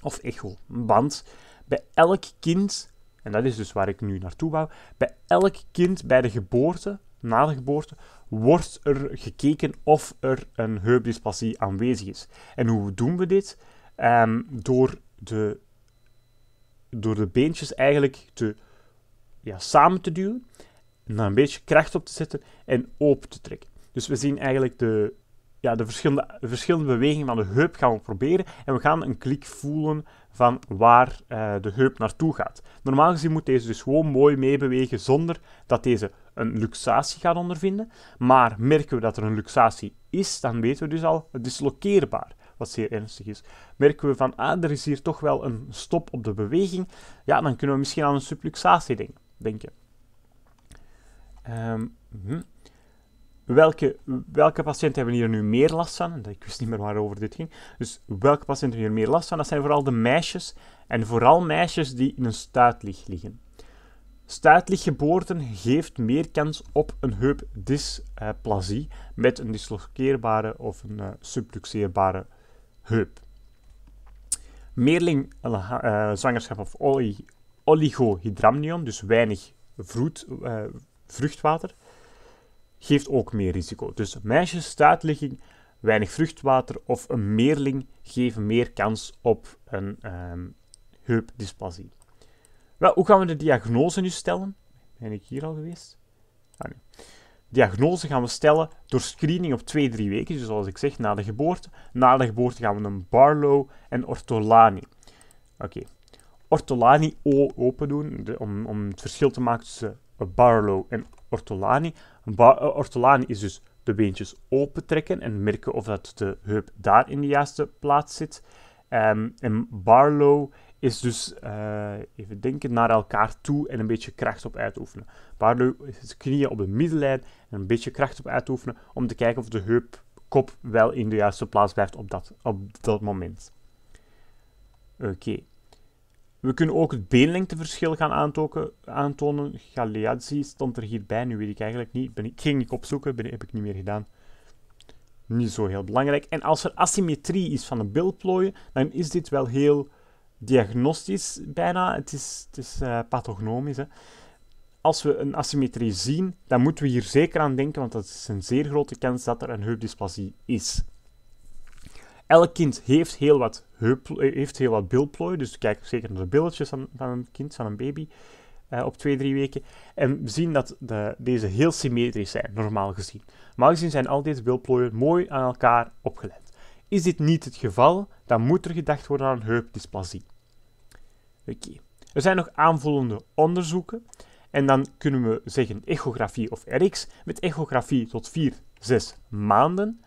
Speaker 1: Of echo. Want bij elk kind, en dat is dus waar ik nu naartoe wou, bij elk kind bij de geboorte, na de geboorte, wordt er gekeken of er een heupdysplasie aanwezig is. En hoe doen we dit? Ehm, door, de, door de beentjes eigenlijk te, ja, samen te duwen, en een beetje kracht op te zetten en open te trekken. Dus we zien eigenlijk de, ja, de verschillende, verschillende bewegingen van de heup gaan we proberen. En we gaan een klik voelen van waar eh, de heup naartoe gaat. Normaal gezien moet deze dus gewoon mooi meebewegen zonder dat deze een luxatie gaat ondervinden. Maar merken we dat er een luxatie is, dan weten we dus al, het is lokeerbaar. Wat zeer ernstig is. Merken we van, ah, er is hier toch wel een stop op de beweging. Ja, dan kunnen we misschien aan een subluxatie denken. denken. Um, hm welke, welke patiënten hebben hier nu meer last van? Ik wist niet meer waarover dit ging. Dus welke patiënten hebben hier meer last van? Dat zijn vooral de meisjes en vooral meisjes die in een stuitlig liggen. Stuitliggeboorten geeft meer kans op een heupdysplasie met een disloceerbare of een eh, subluxeerbare heup. Meerling eh, eh, zwangerschap of oligohydramnion, dus weinig vruchtwater geeft ook meer risico. Dus meisjes, staatligging, weinig vruchtwater of een meerling geven meer kans op een um, heupdysplasie. Wel, hoe gaan we de diagnose nu stellen? Ben ik hier al geweest? Ah, nee. Diagnose gaan we stellen door screening op 2-3 weken, dus zoals ik zeg, na de geboorte. Na de geboorte gaan we een Barlow en Ortolani. Oké, Ortolani O open doen, om, om het verschil te maken tussen Barlow en Ortolani. Eh, Ortolani is dus de beentjes opentrekken en merken of dat de heup daar in de juiste plaats zit. Um, en Barlow is dus eh, even denken naar elkaar toe en een beetje kracht op uitoefenen. Barlow is knieën op de middenlijn en een beetje kracht op uitoefenen om te kijken of de heupkop wel in de juiste plaats blijft op dat, op dat moment. Oké. We kunnen ook het beenlengteverschil gaan aantonen. Galeazzi stond er hierbij, nu weet ik eigenlijk niet. Ben ik, ging ik opzoeken, ben, heb ik niet meer gedaan. Niet zo heel belangrijk. En als er asymmetrie is van de bilplooien, dan is dit wel heel diagnostisch bijna. Het is, het eh, pathognomisch. Hè. Als we een asymmetrie zien, dan moeten we hier zeker aan denken, want dat is een zeer grote kans dat er een heupdysplasie is. Elk kind heeft heel wat heup, eh, heeft heel wat bilplooi, dus kijk zeker naar de billetjes van, een kind, van een baby, eh, op twee, drie weken. En we zien dat de, deze heel symmetrisch zijn, normaal gezien. Normaal gezien zijn al deze bilplooien mooi aan elkaar opgelet. Is dit niet het geval, dan moet er gedacht worden aan heupdysplasie. Oké. Er zijn nog aanvullende onderzoeken. En dan kunnen we zeggen echografie of RX. Met echografie tot 4, 6 maanden.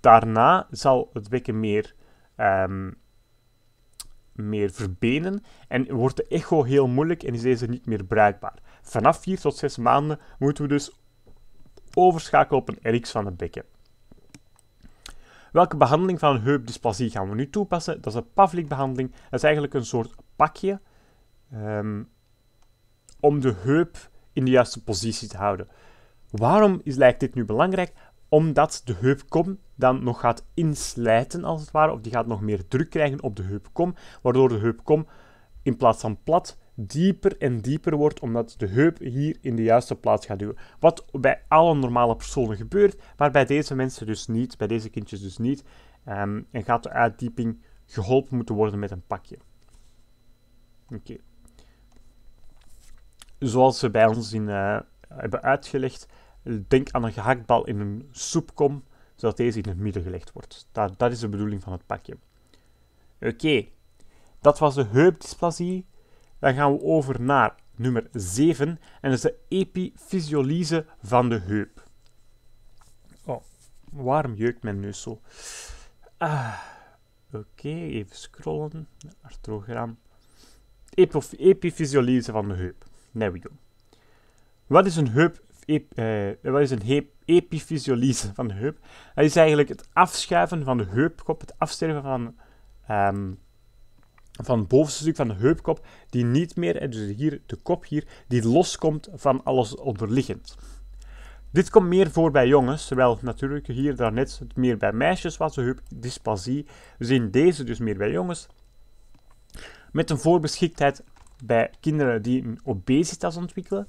Speaker 1: Daarna zal het bekken meer Ehm, meer verbenen en wordt de echo heel moeilijk en is deze niet meer bruikbaar. Vanaf 4 tot 6 maanden moeten we dus overschakelen op een RX van het bekken. Welke behandeling van een heupdysplasie gaan we nu toepassen? Dat is een Pavlik-behandeling. Dat is eigenlijk een soort pakje ehm, om de heup in de juiste positie te houden. Waarom is, lijkt dit nu belangrijk? omdat de heupkom dan nog gaat inslijten, als het ware, of die gaat nog meer druk krijgen op de heupkom, waardoor de heupkom in plaats van plat dieper en dieper wordt, omdat de heup hier in de juiste plaats gaat duwen. Wat bij alle normale personen gebeurt, maar bij deze mensen dus niet, bij deze kindjes dus niet. Ehm, en gaat de uitdieping geholpen moeten worden met een pakje. Oké. Zoals ze bij ons in, eh, hebben uitgelegd, Denk aan een gehaktbal in een soepkom, zodat deze in het midden gelegd wordt. Dat, dat is de bedoeling van het pakje. Oké, dat was de heupdysplasie. Dan gaan we over naar nummer 7, en dat is de epifysiolyse van de heup. Oh, waarom jeukt mijn neus zo? Ah, Oké, even scrollen. Arthrogram. Epifysiolyse van de heup. There we go. Wat is een heup eh, wat is een epifysiolyse van de heup? Dat is eigenlijk het afschuiven van de heupkop, het afsterven van, ehm, van het bovenste stuk van de heupkop, die niet meer, dus hier, de kop hier, die loskomt van alles onderliggend. Dit komt meer voor bij jongens, terwijl natuurlijk hier daarnet het meer bij meisjes was, de heupdysplasie. We zien deze dus meer bij jongens. Met een voorbeschiktheid bij kinderen die een obesitas ontwikkelen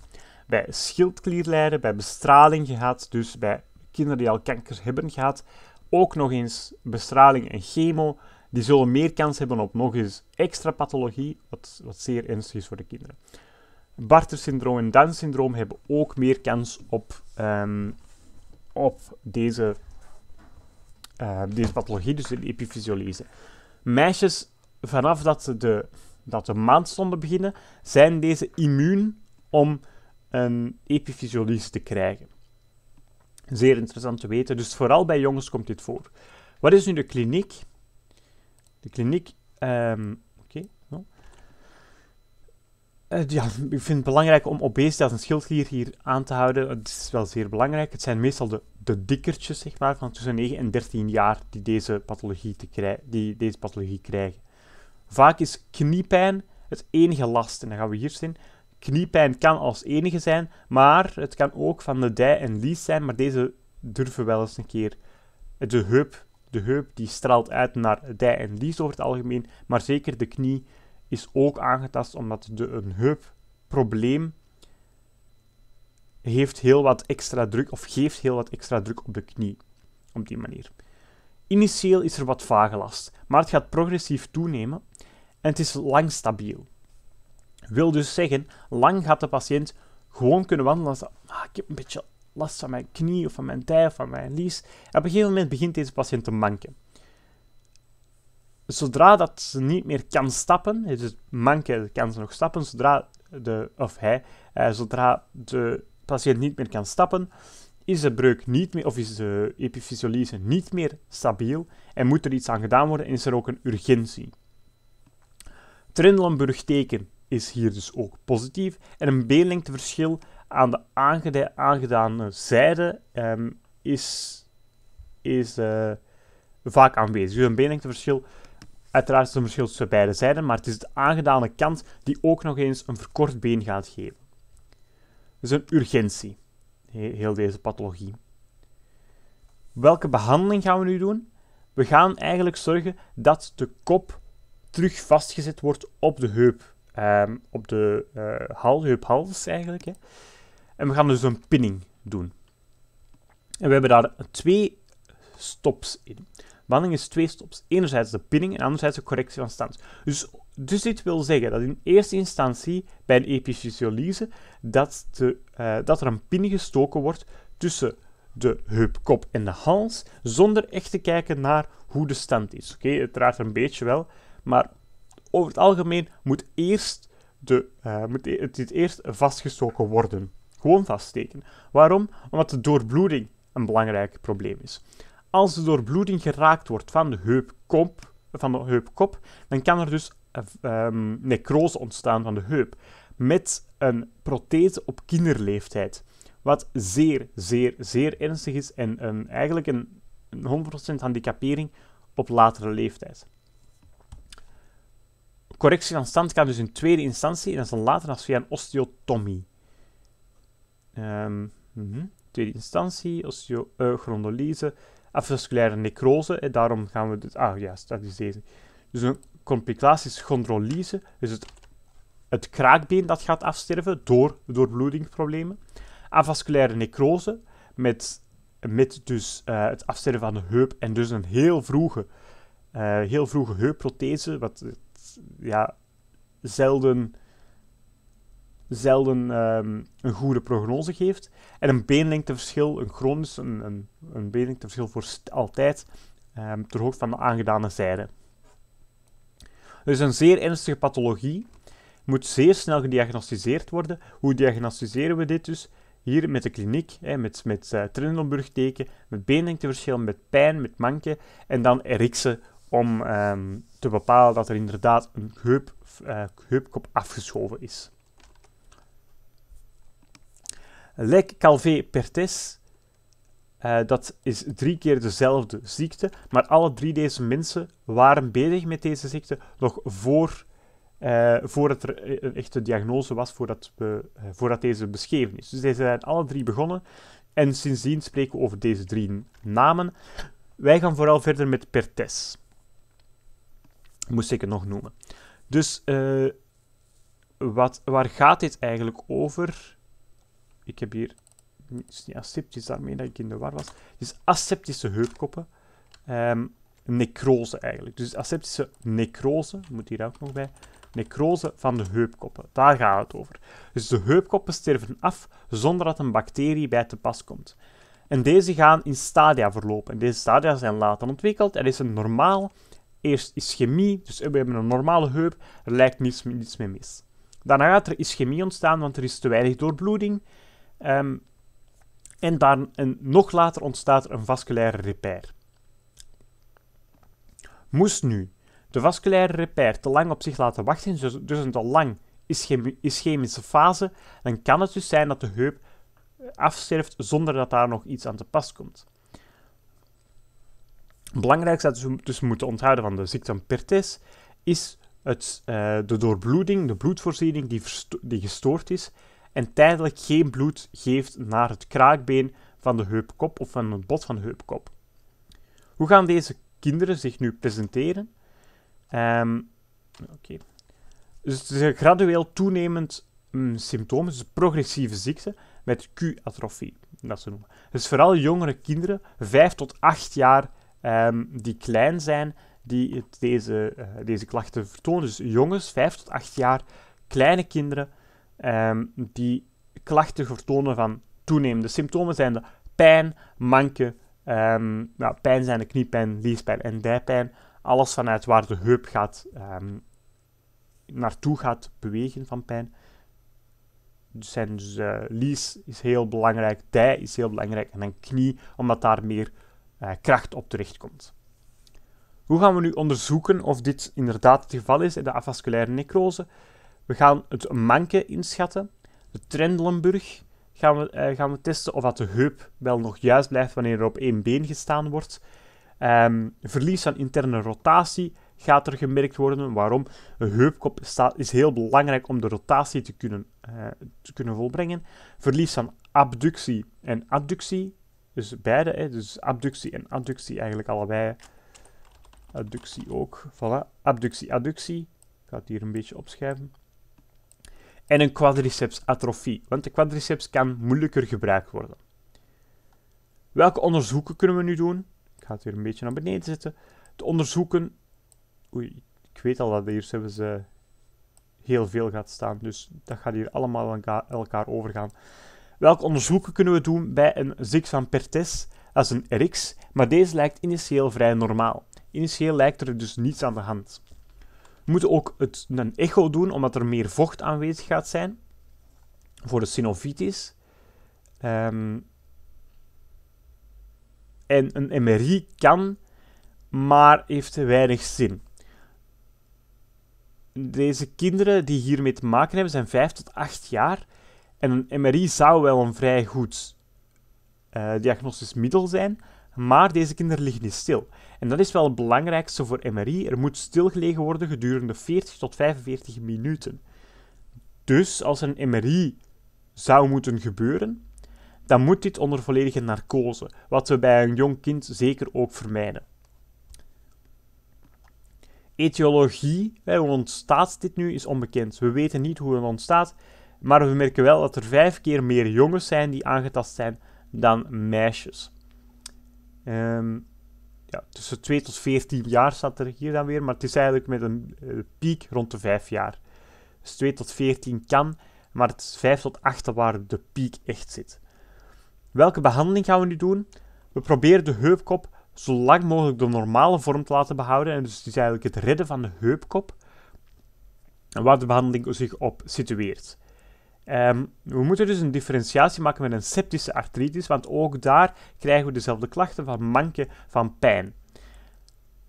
Speaker 1: bij schildklierlijden, bij bestraling gehad, dus bij kinderen die al kanker hebben gehad. Ook nog eens bestraling en chemo, die zullen meer kans hebben op nog eens extra pathologie, wat, wat zeer ernstig is voor de kinderen. Bartersyndroom syndroom en Down-syndroom hebben ook meer kans op, ehm, op deze, uh, deze pathologie, dus de epifysiolyse. Meisjes, vanaf dat ze de, dat de maand beginnen, zijn deze immuun om een ehm, epifysiolyse te krijgen. Zeer interessant te weten, dus vooral bij jongens komt dit voor. Wat is nu de kliniek? De kliniek, ehm, oké, eh, ja, ik vind het belangrijk om obesitas een schildklier hier aan te houden. Het is wel zeer belangrijk. Het zijn meestal de, de dikkertjes, zeg maar, van tussen 9 en 13 jaar die deze pathologie, te krijgen, die deze pathologie krijgen. Vaak is kniepijn het enige last. En dan gaan we hier zien. Kniepijn kan als enige zijn, maar het kan ook van de dij en lies zijn, maar deze durven wel eens een keer. De heup, de heup die straalt uit naar dij en lies over het algemeen, maar zeker de knie is ook aangetast omdat de een heupprobleem heeft heel wat extra druk of geeft heel wat extra druk op de knie. Op die manier. Initieel is er wat vage last, maar het gaat progressief toenemen en het is lang stabiel. Wil dus zeggen, lang gaat de patiënt gewoon kunnen wandelen als ah, ik heb een beetje last van mijn knie of van mijn tij of van mijn lies. op een gegeven moment begint deze patiënt te manken. Zodra dat ze niet meer kan stappen, dus manken kan ze nog stappen, zodra de, of hij, eh, zodra de patiënt niet meer kan stappen, is de breuk niet meer, of is de epifysiolyse niet meer stabiel en moet er iets aan gedaan worden en is er ook een urgentie. Trendelenburg teken is hier dus ook positief. En een beenlengteverschil aan de aangedane zijde ehm, is, is eh, vaak aanwezig. Dus een beenlengteverschil, uiteraard is een verschil tussen beide zijden, maar het is de aangedane kant die ook nog eens een verkort been gaat geven. Dus een urgentie, heel deze pathologie. Welke behandeling gaan we nu doen? We gaan eigenlijk zorgen dat de kop terug vastgezet wordt op de heup. Ehm, op de eh, hal, heup eigenlijk. Hè. En we gaan dus een pinning doen. En we hebben daar twee stops in. Behandeling is twee stops. Enerzijds de pinning en anderzijds de correctie van stand. Dus, dus dit wil zeggen dat in eerste instantie bij een epiphysiolyse dat, de, uh, dat er een pin gestoken wordt tussen de heupkop en de hals, zonder echt te kijken naar hoe de stand is. Oké, okay, uiteraard een beetje wel, maar over het algemeen moet, eerst de, eh, moet e eerst vastgestoken worden. Gewoon vaststeken. Waarom? Omdat de doorbloeding een belangrijk probleem is. Als de doorbloeding geraakt wordt van de heupkop, van de heupkop dan kan er dus eh, ehm, necrose ontstaan van de heup. Met een prothese op kinderleeftijd. Wat zeer, zeer, zeer ernstig is en um, eigenlijk een 100% handicapering op latere leeftijd correctie van stand kan dus in tweede instantie en dat is dan later als via een osteotomie. Ehm, mhm. Tweede instantie, osteo grondolyse, avasculaire necrose. En daarom gaan we... Dus, ah, ja, dat is deze. Dus een complicatie is chondrolyse, dus het, het kraakbeen dat gaat afsterven door bloedingsproblemen. Avasculaire necrose, met, met dus eh, het afsterven van de heup en dus een heel vroege, uh, heel vroege heupprothese, wat ja, zelden, zelden ehm, een goede prognose geeft. En een beenlengteverschil, een chronisch, een, een, een beenlengteverschil voor altijd ehm, ter hoogte van de aangedane zijde. Dus een zeer ernstige pathologie moet zeer snel gediagnosticeerd worden. Hoe diagnosticeren we dit dus? Hier met de kliniek, hè, met, met uh, eh, teken met beenlengteverschil, met pijn, met manken en dan Erikse om ehm, te bepalen dat er inderdaad een heup, uh, heupkop afgeschoven is. Lek calvé pertes, eh, dat is drie keer dezelfde ziekte, maar alle drie deze mensen waren bezig met deze ziekte nog voor, eh, voordat er een echte diagnose was, voordat, we, voordat deze beschreven is. Dus deze zijn alle drie begonnen en sindsdien spreken we over deze drie namen. Wij gaan vooral verder met Pertes moest ik het nog noemen. Dus eh, wat, waar gaat dit eigenlijk over? Ik heb hier... is niet aseptisch daarmee dat ik in de war was. Het is aseptische heupkoppen. Um, necrose eigenlijk. Dus aseptische necrose, moet hier ook nog bij. Necrose van de heupkoppen. Daar gaat het over. Dus de heupkoppen sterven af zonder dat een bacterie bij te pas komt. En deze gaan in stadia verlopen. En deze stadia zijn later ontwikkeld Er is een normaal Eerst ischemie, dus we hebben een normale heup, er lijkt niets, niets mee mis. Daarna gaat er ischemie ontstaan, want er is te weinig doorbloeding. Ehm, en, dan, en nog later ontstaat er een vasculaire repair. Moest nu de vasculaire repair te lang op zich laten wachten, dus, dus een te lang ischemische fase, dan kan het dus zijn dat de heup eh, afsterft zonder dat daar nog iets aan te pas komt. Het belangrijkste dat we dus moeten onthouden van de ziekte van Pertes is het, eh, de doorbloeding, de bloedvoorziening die, die gestoord is en tijdelijk geen bloed geeft naar het kraakbeen van de heupkop of van het bot van de heupkop. Hoe gaan deze kinderen zich nu presenteren? Um, Dus het is een gradueel toenemend symptomen, symptoom, dus progressieve ziekte met Q-atrofie, dat ze noemen. Dus vooral jongere kinderen, 5 tot 8 jaar, Ehm, die klein zijn, die deze, eh, deze klachten vertonen. Dus jongens, 5 tot 8 jaar, kleine kinderen, ehm, die klachten vertonen van toenemende symptomen zijn de pijn, manken, ehm, nou, pijn zijn de kniepijn, liespijn en dijpijn. Alles vanuit waar de heup gaat, naartoe gaat bewegen van pijn. Dus, dus eh, lies is heel belangrijk, dij is heel belangrijk en dan knie, omdat daar meer eh, kracht op terechtkomt. Hoe gaan we nu onderzoeken of dit inderdaad het geval is, in de avasculaire necrose? We gaan het manken inschatten, de Trendelenburg gaan we, eh, gaan we testen of dat de heup wel nog juist blijft wanneer er op één been gestaan wordt. Ehm, verlies aan interne rotatie gaat er gemerkt worden. Waarom? Een heupkop staat, is heel belangrijk om de rotatie te kunnen, eh, te kunnen volbrengen. Verlies van abductie en adductie dus beide, hè, dus abductie en adductie eigenlijk allebei. Adductie ook, voilà. Abductie, adductie. Ik ga het hier een beetje opschrijven. En een quadriceps atrofie, want de quadriceps kan moeilijker gebruikt worden. Welke onderzoeken kunnen we nu doen? Ik ga het hier een beetje naar beneden zetten. te onderzoeken... Oei, ik weet al dat hier hebben ze heel veel gaat staan. Dus dat gaat hier allemaal elkaar overgaan. Welke onderzoeken kunnen we doen bij een ziek van Pertes? als een RX, maar deze lijkt initieel vrij normaal. Initieel lijkt er dus niets aan de hand. We moeten ook het, een echo doen, omdat er meer vocht aanwezig gaat zijn voor de synovitis. Ehm, en een MRI kan, maar heeft weinig zin. Deze kinderen die hiermee te maken hebben zijn 5 tot 8 jaar. En een MRI zou wel een vrij goed uh, diagnostisch middel zijn, maar deze kinderen liggen niet stil. En dat is wel het belangrijkste voor MRI. Er moet stilgelegen worden gedurende 40 tot 45 minuten. Dus als een MRI zou moeten gebeuren, dan moet dit onder volledige narcose, wat we bij een jong kind zeker ook vermijden. Etiologie, hoe ontstaat dit nu, is onbekend. We weten niet hoe het ontstaat. Maar we merken wel dat er vijf keer meer jongens zijn die aangetast zijn dan meisjes. Ehm, ja, tussen 2 tot 14 jaar staat er hier dan weer, maar het is eigenlijk met een eh, piek rond de 5 jaar. Dus 2 tot 14 kan, maar het is 5 tot 8 waar de piek echt zit. Welke behandeling gaan we nu doen? We proberen de heupkop zo lang mogelijk de normale vorm te laten behouden. En dus het is eigenlijk het redden van de heupkop. Waar de behandeling zich op situeert. Ehm, we moeten dus een differentiatie maken met een septische artritis, want ook daar krijgen we dezelfde klachten van manken van pijn.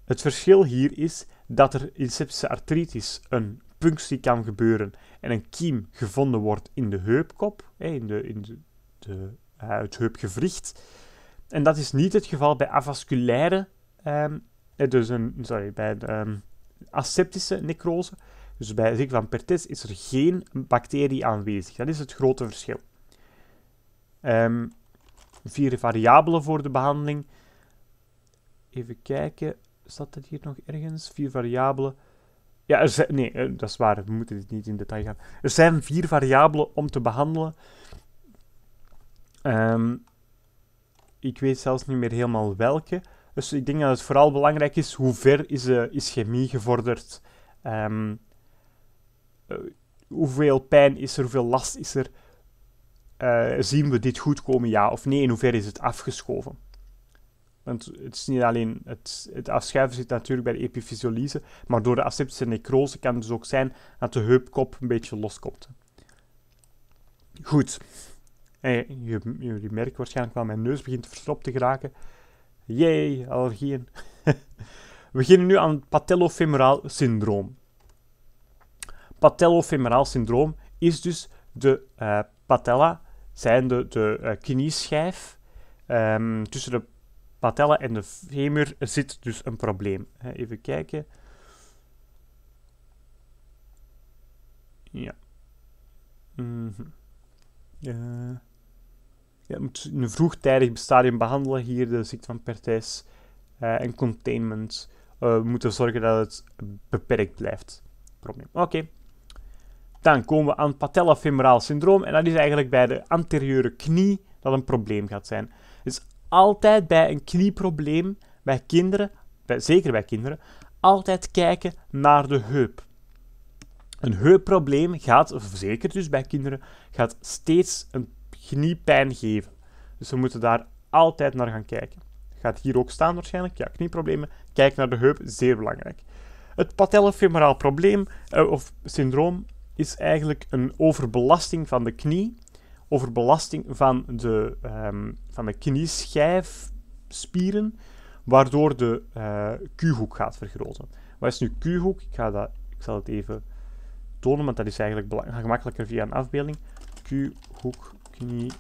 Speaker 1: Het verschil hier is dat er in septische artritis een punctie kan gebeuren en een kiem gevonden wordt in de heupkop, in, de, in de, de eh, het heupgewricht. En dat is niet het geval bij avasculaire, ehm, eh, dus een, sorry, bij een ehm, aseptische necrose. Dus bij Ziekte Pertis is er geen bacterie aanwezig. Dat is het grote verschil. Ehm, vier variabelen voor de behandeling. Even kijken, staat dat hier nog ergens? Vier variabelen. Ja, er zijn, nee, eh, dat is waar, we moeten dit niet in detail gaan. Er zijn vier variabelen om te behandelen. Ehm, ik weet zelfs niet meer helemaal welke. Dus ik denk dat het vooral belangrijk is hoe ver is, uh, is chemie gevorderd. Um, eh, hoeveel pijn is er, hoeveel last is er? Eh, zien we dit goed komen, ja of nee? In hoeverre is het afgeschoven? Want het is niet alleen het, het afschuiven zit natuurlijk bij de epifysiolyse, maar door de aseptische necrose kan het dus ook zijn dat de heupkop een beetje loskomt. Goed. Eh, jullie je, je merkt waarschijnlijk wel, mijn neus begint verstopt te geraken. Jee, allergieën. [laughs] we beginnen nu aan het patellofemoraal syndroom. Patellofemeraal syndroom is dus de eh, patella, zijn de, de eh, knieschijf. Ehm, tussen de patella en de femur zit dus een probleem. Even kijken. Ja. Mm je moet in een vroegtijdig stadium behandelen hier de ziekte van Perthes eh, en containment. we moeten zorgen dat het beperkt blijft. Probleem. Oké. Dan komen we aan patellofemoraal syndroom. En dat is eigenlijk bij de anteriore knie dat een probleem gaat zijn. Dus altijd bij een knieprobleem, bij kinderen, bij, zeker bij kinderen, altijd kijken naar de heup. Een heupprobleem gaat, zeker dus bij kinderen, gaat steeds een kniepijn geven. Dus we moeten daar altijd naar gaan kijken. Gaat hier ook staan waarschijnlijk. Ja, knieproblemen. Kijk naar de heup, zeer belangrijk. Het patellofemoraal probleem, eh, of syndroom, is eigenlijk een overbelasting van de knie, overbelasting van de, ehm, van de knieschijfspieren, waardoor de uh, eh, Q-hoek gaat vergroten. Wat is nu Q-hoek? Ik, ga dat, ik zal het even tonen, want dat is eigenlijk gemakkelijker via een afbeelding. Q-hoek, knie...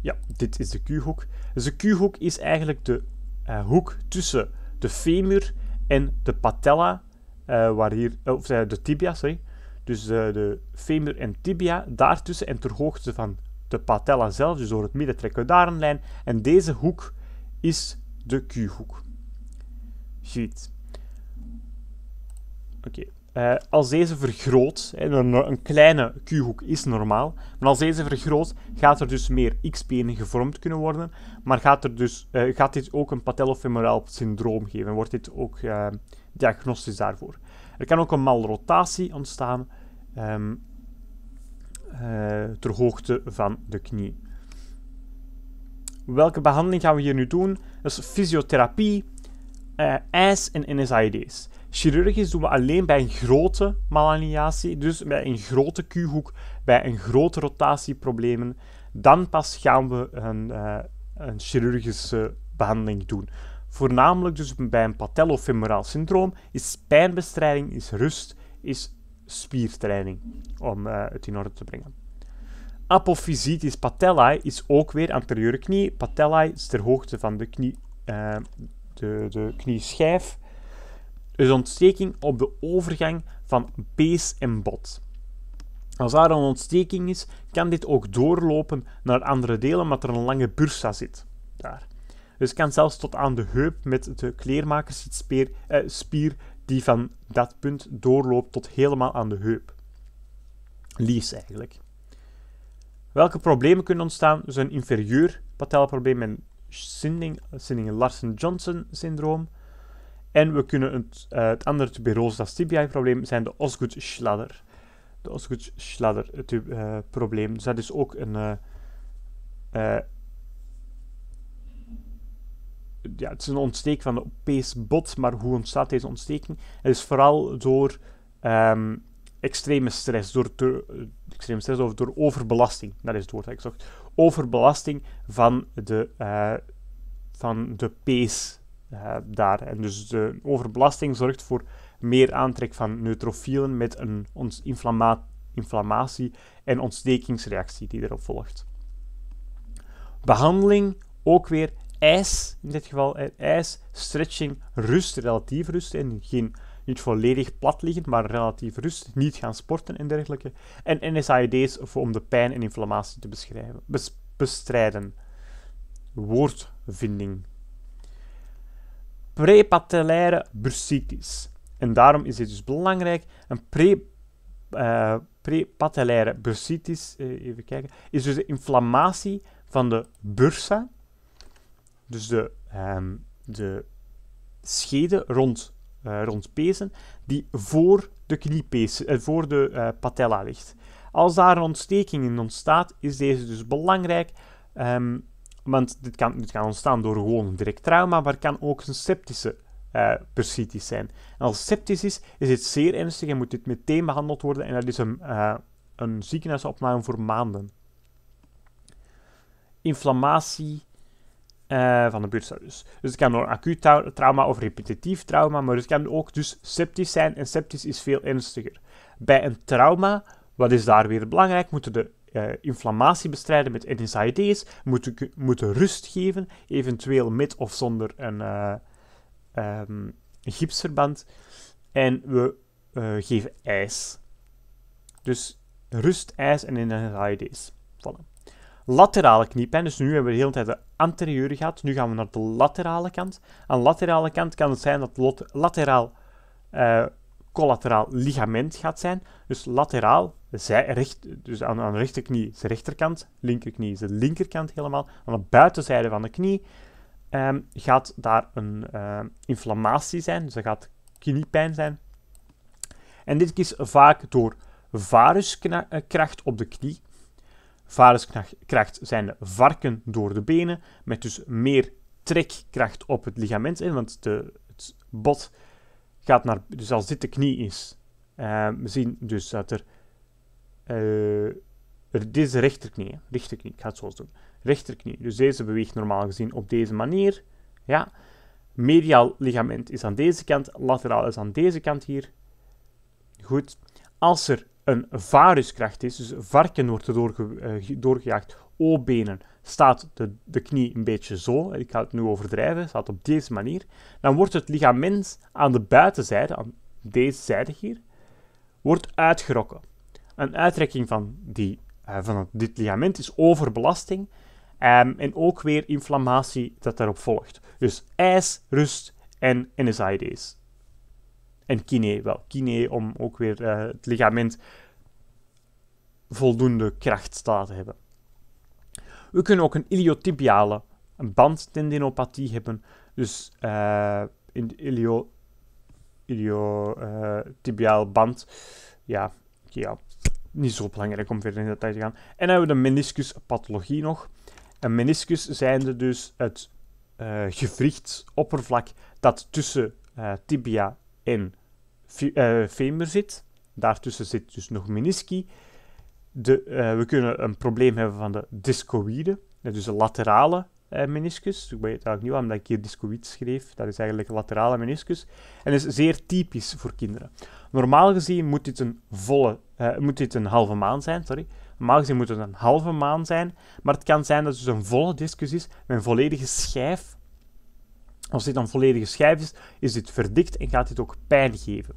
Speaker 1: Ja, dit is de Q-hoek. Dus de Q-hoek is eigenlijk de eh, hoek tussen de femur en de patella eh, waar hier, eh, of eh, de tibia, sorry. Dus de femur en tibia daartussen en ter hoogte van de patella zelf, dus door het midden trekken we daar een lijn. En deze hoek is de Q-hoek. Goed. Oké. als deze vergroot, een, een kleine Q-hoek is normaal, maar als deze vergroot, gaat er dus meer X-benen gevormd kunnen worden, maar gaat, er dus, gaat dit ook een patellofemoraal syndroom geven? Wordt dit ook diagnostisch daarvoor. Er kan ook een malrotatie ontstaan ehm, eh, ter hoogte van de knie. Welke behandeling gaan we hier nu doen? Dus fysiotherapie, eh, IJs en NSAID's. Chirurgisch doen we alleen bij een grote malaniatie, dus bij een grote Q-hoek, bij een grote rotatieproblemen. Dan pas gaan we een, eh, een chirurgische behandeling doen. Voornamelijk dus bij een patellofemoraal syndroom is pijnbestrijding, is rust, is spiertraining om eh, het in orde te brengen. Apophysitis patellae is ook weer anterieure knie. Patellae is ter hoogte van de, knie, uh, de, de knieschijf. Dus ontsteking op de overgang van bees en bot. Als daar een ontsteking is, kan dit ook doorlopen naar andere delen, omdat er een lange bursa zit. Daar. Dus kan zelfs tot aan de heup met de kleermakersspier eh, die van dat punt doorloopt tot helemaal aan de heup. Lies eigenlijk. Welke problemen kunnen ontstaan? Dus een inferieur patellaprobleem en Sinding, larsen johnson syndroom En we kunnen het, eh, het andere tuberose tibiae probleem zijn de Osgood-Schladder. De Osgood-Schladder-probleem. Eh, dus dat is ook een, eh, ja, het is een ontsteking van de peesbot, bot, maar hoe ontstaat deze ontsteking? Het is vooral door ehm, extreme stress, door extreme stress of door overbelasting. Dat is het woord dat ik zocht. Overbelasting van de, eh, van de pees eh, daar. En dus de overbelasting zorgt voor meer aantrek van neutrofielen met een inflama inflammatie en ontstekingsreactie die erop volgt. Behandeling ook weer ijs, in dit geval eh, ijs, stretching, rust, relatief rust en geen niet volledig plat liggen, maar relatief rust, niet gaan sporten en dergelijke. En NSAID's om de pijn en inflammatie te beschrijven, bestrijden. Woordvinding. Prepatellaire bursitis. En daarom is dit dus belangrijk. Een pre, eh, prepatellaire bursitis, eh, even kijken, is dus de inflammatie van de bursa dus de, um, de rond, uh, rond pezen, die voor de kniepees, eh, voor de eh, patella ligt. Als daar een ontsteking in ontstaat, is deze dus belangrijk. Um, want dit kan, dit kan ontstaan door gewoon direct trauma, maar kan ook een septische uh, zijn. als septisch is, is dit zeer ernstig en moet dit meteen behandeld worden. En dat is een, uh, een ziekenhuisopname voor maanden. Inflammatie eh, van de buurtstad dus. Dus het kan door acuut trauma of repetitief trauma, maar het kan ook dus septisch zijn en septisch is veel ernstiger. Bij een trauma, wat is daar weer belangrijk, moeten de eh, inflammatie bestrijden met NSAID's, moeten, moeten rust geven, eventueel met of zonder een, eh, ehm, gipsverband. En we geven ijs. Dus rust, ijs en NSAID's. Voilà laterale kniepijn. Dus nu hebben we de hele tijd de anterieure gaat. Nu gaan we naar de laterale kant. Aan de laterale kant kan het zijn dat lateraal uh, eh, collateraal ligament gaat zijn. Dus lateraal, zij, recht, dus aan, aan de rechterknie is de rechterkant, linkerknie is de linkerkant helemaal. Aan de buitenzijde van de knie ehm, gaat daar een uh, inflammatie zijn, dus dat gaat kniepijn zijn. En dit is vaak door varuskracht op de knie. Varenskracht zijn de varken door de benen, met dus meer trekkracht op het ligament. in, want de, het bot gaat naar. Dus als dit de knie is, ehm, we zien dus dat er. Uh, eh, deze rechterknie, rechterknie, ik ga het zo doen. Rechterknie, dus deze beweegt normaal gezien op deze manier. Ja. Mediaal ligament is aan deze kant, lateraal is aan deze kant hier. Goed. Als er een varuskracht is, dus varken wordt erdoor eh, doorgejaagd, O-benen, staat de, de knie een beetje zo, ik ga het nu overdrijven, staat op deze manier, dan wordt het ligament aan de buitenzijde, aan deze zijde hier, wordt uitgerokken. Een uitrekking van, die, eh, van dit ligament is overbelasting ehm, en ook weer inflammatie dat daarop volgt. Dus ijs, rust en NSAID's. En kine wel. Kine om ook weer eh, het ligament voldoende kracht te laten hebben. We kunnen ook een iliotibiale bandtendinopathie hebben. Dus eh, in de ilio, iliotibiaal eh, band. Ja, ja, niet zo belangrijk om verder in tijd te gaan. En dan hebben we de meniscuspathologie nog. Een meniscus zijnde dus het gewricht gewrichtsoppervlak dat tussen uh, tibia en femur eh, zit. Daartussen zit dus nog menisci. De, eh, we kunnen een probleem hebben van de discoïde, eh, dus de laterale uh, meniscus. Ik weet het eigenlijk niet waarom ik hier discoïde schreef. Dat is eigenlijk laterale meniscus. En is zeer typisch voor kinderen. Normaal gezien moet dit een, volle, moet dit een halve maan zijn. Sorry. Normaal gezien moet het een halve maan zijn. Maar het kan zijn dat het dus een volle discus is met een volledige schijf als dit een volledige schijf is, is dit verdikt en gaat dit ook pijn geven.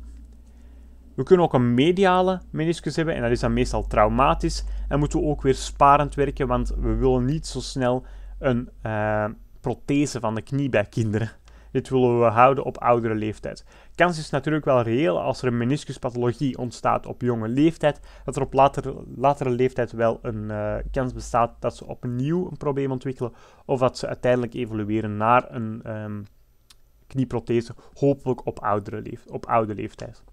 Speaker 1: We kunnen ook een mediale meniscus hebben en dat is dan meestal traumatisch. En moeten we ook weer sparend werken, want we willen niet zo snel een eh, prothese van de knie bij kinderen. Dit willen we houden op oudere leeftijd. Kans is natuurlijk wel reëel als er een meniscuspathologie ontstaat op jonge leeftijd, dat er op latere, latere leeftijd wel een eh, kans bestaat dat ze opnieuw een probleem ontwikkelen of dat ze uiteindelijk evolueren naar een ehm, knieprothese, hopelijk op, oudere leef op oude leeftijd.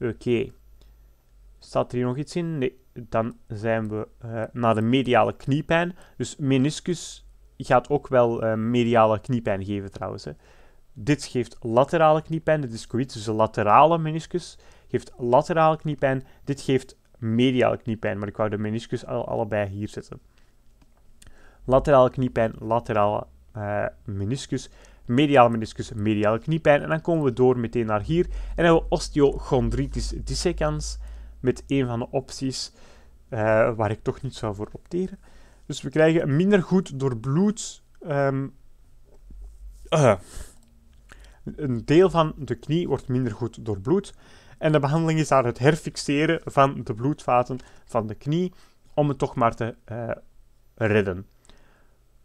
Speaker 1: Oké. Staat er hier nog iets in? Nee. Dan zijn we eh, naar de mediale kniepijn. Dus meniscus gaat ook wel uh, mediale kniepijn geven trouwens. Hè. Dit geeft laterale kniepijn, is goed dus de laterale meniscus, geeft laterale kniepijn. Dit geeft mediale kniepijn, maar ik wou de meniscus al, allebei hier zetten. Laterale kniepijn, laterale uh, meniscus, mediale meniscus, mediale kniepijn. En dan komen we door meteen naar hier. En hebben we osteochondritis dissecans met een van de opties eh, waar ik toch niet zou voor opteren. Dus we krijgen een minder goed doorbloed. Ehm, eh, een deel van de knie wordt minder goed doorbloed. En de behandeling is daar het herfixeren van de bloedvaten van de knie om het toch maar te eh, redden.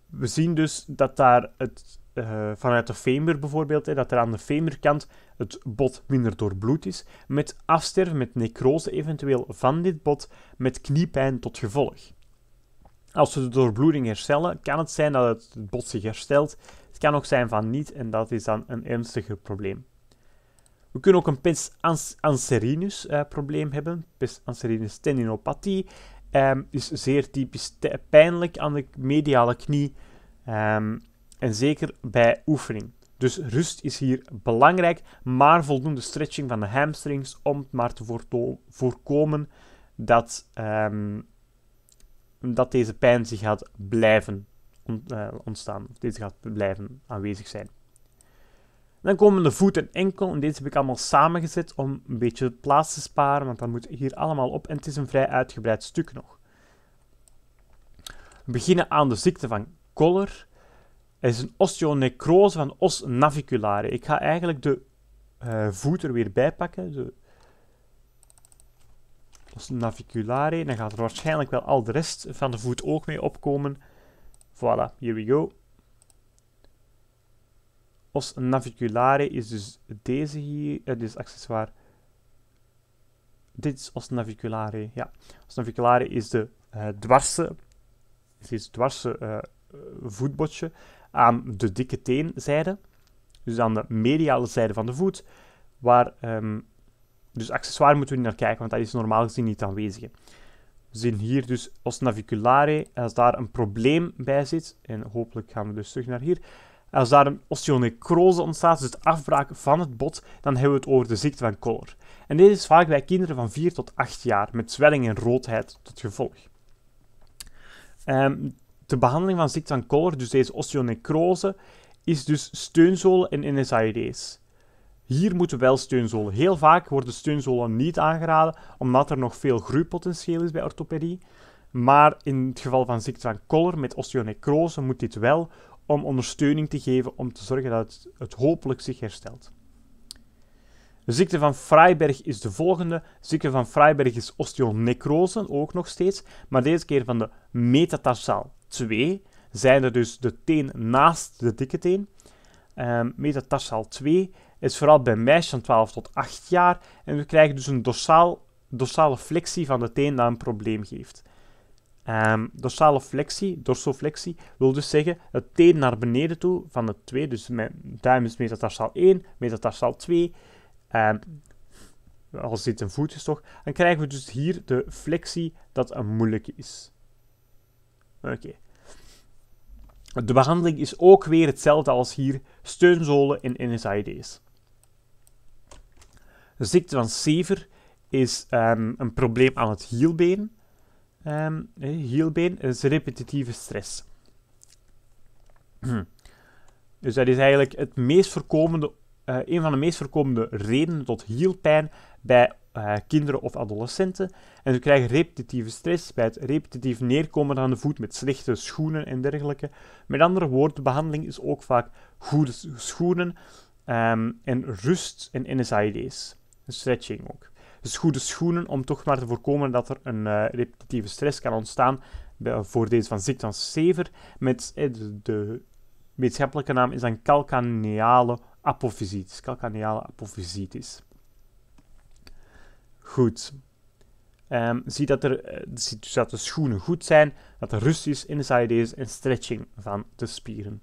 Speaker 1: We zien dus dat daar het, eh, vanuit de femur bijvoorbeeld, hè, dat er aan de femurkant het bot minder doorbloed is, met afsterven, met necrose eventueel van dit bot, met kniepijn tot gevolg. Als we de doorbloeding herstellen, kan het zijn dat het bot zich herstelt. Het kan ook zijn van niet en dat is dan een ernstiger probleem. We kunnen ook een pes anserinus eh, probleem hebben. Pes anserinus tendinopathie um, is zeer typisch pijnlijk aan de mediale knie ehm, en zeker bij oefening. Dus rust is hier belangrijk, maar voldoende stretching van de hamstrings om maar te voorkomen dat ehm, dat deze pijn zich gaat blijven eh, ontstaan, of deze gaat blijven aanwezig zijn. Dan komen de voet en enkel, en deze heb ik allemaal samengezet om een beetje plaats te sparen, want dat moet hier allemaal op en het is een vrij uitgebreid stuk nog. We beginnen aan de ziekte van Koller. Het is een osteonecrose van os naviculare. Ik ga eigenlijk de uh, voet er weer bij pakken, de dus naviculare. Dan gaat er waarschijnlijk wel al de rest van de voet ook mee opkomen. Voilà, here we go. Os naviculare is dus deze hier, Het eh, dit is accessoire. Dit is os naviculare, ja. Os naviculare is de uh, dwarse, is het dwarse eh, voetbotje aan de dikke teenzijde. Dus aan de mediale zijde van de voet, waar ehm, dus accessoire moeten we niet naar kijken, want dat is normaal gezien niet aanwezig. We zien hier dus os naviculare. Als daar een probleem bij zit, en hopelijk gaan we dus terug naar hier. Als daar een osteonecrose ontstaat, dus het afbraak van het bot, dan hebben we het over de ziekte van Koller. En dit is vaak bij kinderen van 4 tot 8 jaar, met zwelling en roodheid tot gevolg. Ehm, de behandeling van ziekte van Koller, dus deze osteonecrose, is dus steunzolen en NSAID's. Hier moeten wel steunzolen. Heel vaak worden steunzolen niet aangeraden, omdat er nog veel groeipotentieel is bij orthopedie. Maar in het geval van ziekte van Koller met osteonecrose moet dit wel om ondersteuning te geven om te zorgen dat het, het hopelijk zich herstelt. De ziekte van Freiberg is de volgende. ziekte van Freiberg is osteonecrose, ook nog steeds, maar deze keer van de metatarsaal 2. Zijn er dus de teen naast de dikke teen. Um, ehm, metatarsaal 2 is vooral bij meisjes van 12 tot 8 jaar en we krijgen dus een dorsaal, dorsale flexie van de teen dat een probleem geeft. Um, dorsale flexie, dorsoflexie, wil dus zeggen het teen naar beneden toe van de 2, dus mijn duim is metatarsaal 1, metatarsaal 2, um, ehm, als dit een voet is toch, dan krijgen we dus hier de flexie dat een moeilijke is. Oké. De behandeling is ook weer hetzelfde als hier, steunzolen en NSAID's. De ziekte van Sever is ehm, een probleem aan het hielbeen. Ehm, hielbeen is repetitieve stress. [clears throat] Dus dat is eigenlijk het meest voorkomende, eh, een van de meest voorkomende redenen tot hielpijn bij eh, kinderen of adolescenten. En ze krijgen repetitieve stress bij het repetitief neerkomen aan de voet met slechte schoenen en dergelijke. Met andere woorden, de behandeling is ook vaak goede schoenen ehm, en rust en NSAID's een stretching ook. Dus goede schoenen om toch maar te voorkomen dat er een eh, repetitieve stress kan ontstaan voor deze van ziekte van Sever. Met eh, de, wetenschappelijke naam is dan calcaneale apofysitis. Calcaneale apofysitis. Goed. Um, zie dat, er, dus dat de schoenen goed zijn, dat er rust is in de SID's en stretching van de spieren.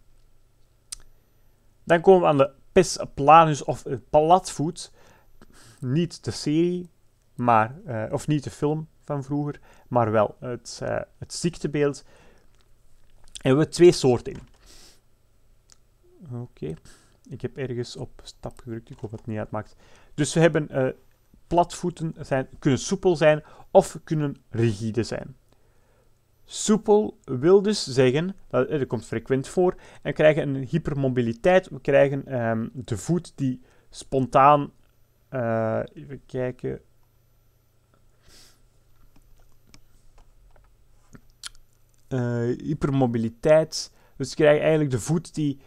Speaker 1: Dan komen we aan de pes planus of platvoet. Niet de serie, maar, eh, of niet de film van vroeger, maar wel het, uh, het ziektebeeld. Hebben we twee soorten in. Oké. Ik heb ergens op stap gedrukt, ik hoop dat het niet uitmaakt. Dus we hebben eh, platvoeten, zijn, kunnen soepel zijn of kunnen rigide zijn. Soepel wil dus zeggen, dat, dat komt frequent voor, en we krijgen een hypermobiliteit. We krijgen ehm, de voet die spontaan eh, even kijken. Uh, hypermobiliteit. Dus je eigenlijk de voet die,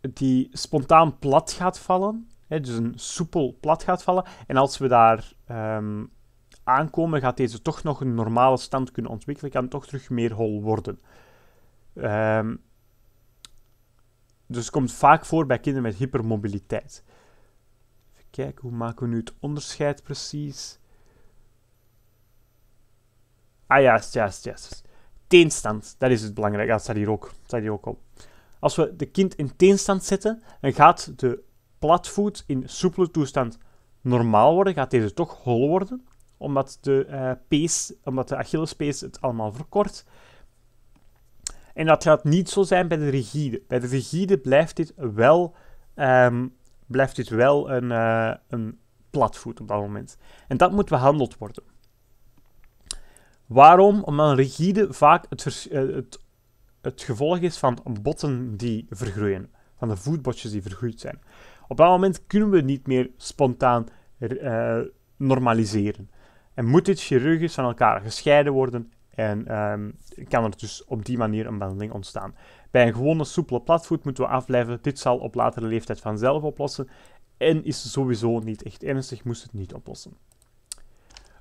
Speaker 1: die spontaan plat gaat vallen. Hè, dus een soepel plat gaat vallen. En als we daar ehm, aankomen, gaat deze toch nog een normale stand kunnen ontwikkelen. Kan toch terug meer hol worden. Ehm, dus het komt vaak voor bij kinderen met hypermobiliteit kijken, hoe maken we nu het onderscheid precies? Ah, juist, juist, juist. Teenstand, dat is het belangrijk. Dat staat hier ook, dat staat hier ook al. Als we de kind in teenstand zetten, dan gaat de platvoet in soepele toestand normaal worden. Gaat deze toch hol worden, omdat de, uh, pees, omdat de Achillespees het allemaal verkort. En dat gaat niet zo zijn bij de rigide. Bij de rigide blijft dit wel ehm, blijft dit wel een, uh, een platvoet op dat moment. En dat moet behandeld worden. Waarom? Omdat rigide vaak het, eh, het, het gevolg is van botten die vergroeien, van de voetbotjes die vergroeid zijn. Op dat moment kunnen we niet meer spontaan eh, normaliseren. En moet dit chirurgisch van elkaar gescheiden worden en ehm, kan er dus op die manier een behandeling ontstaan. Bij een gewone soepele platvoet moeten we afblijven. Dit zal op latere leeftijd vanzelf oplossen en is sowieso niet echt ernstig, moest het niet oplossen.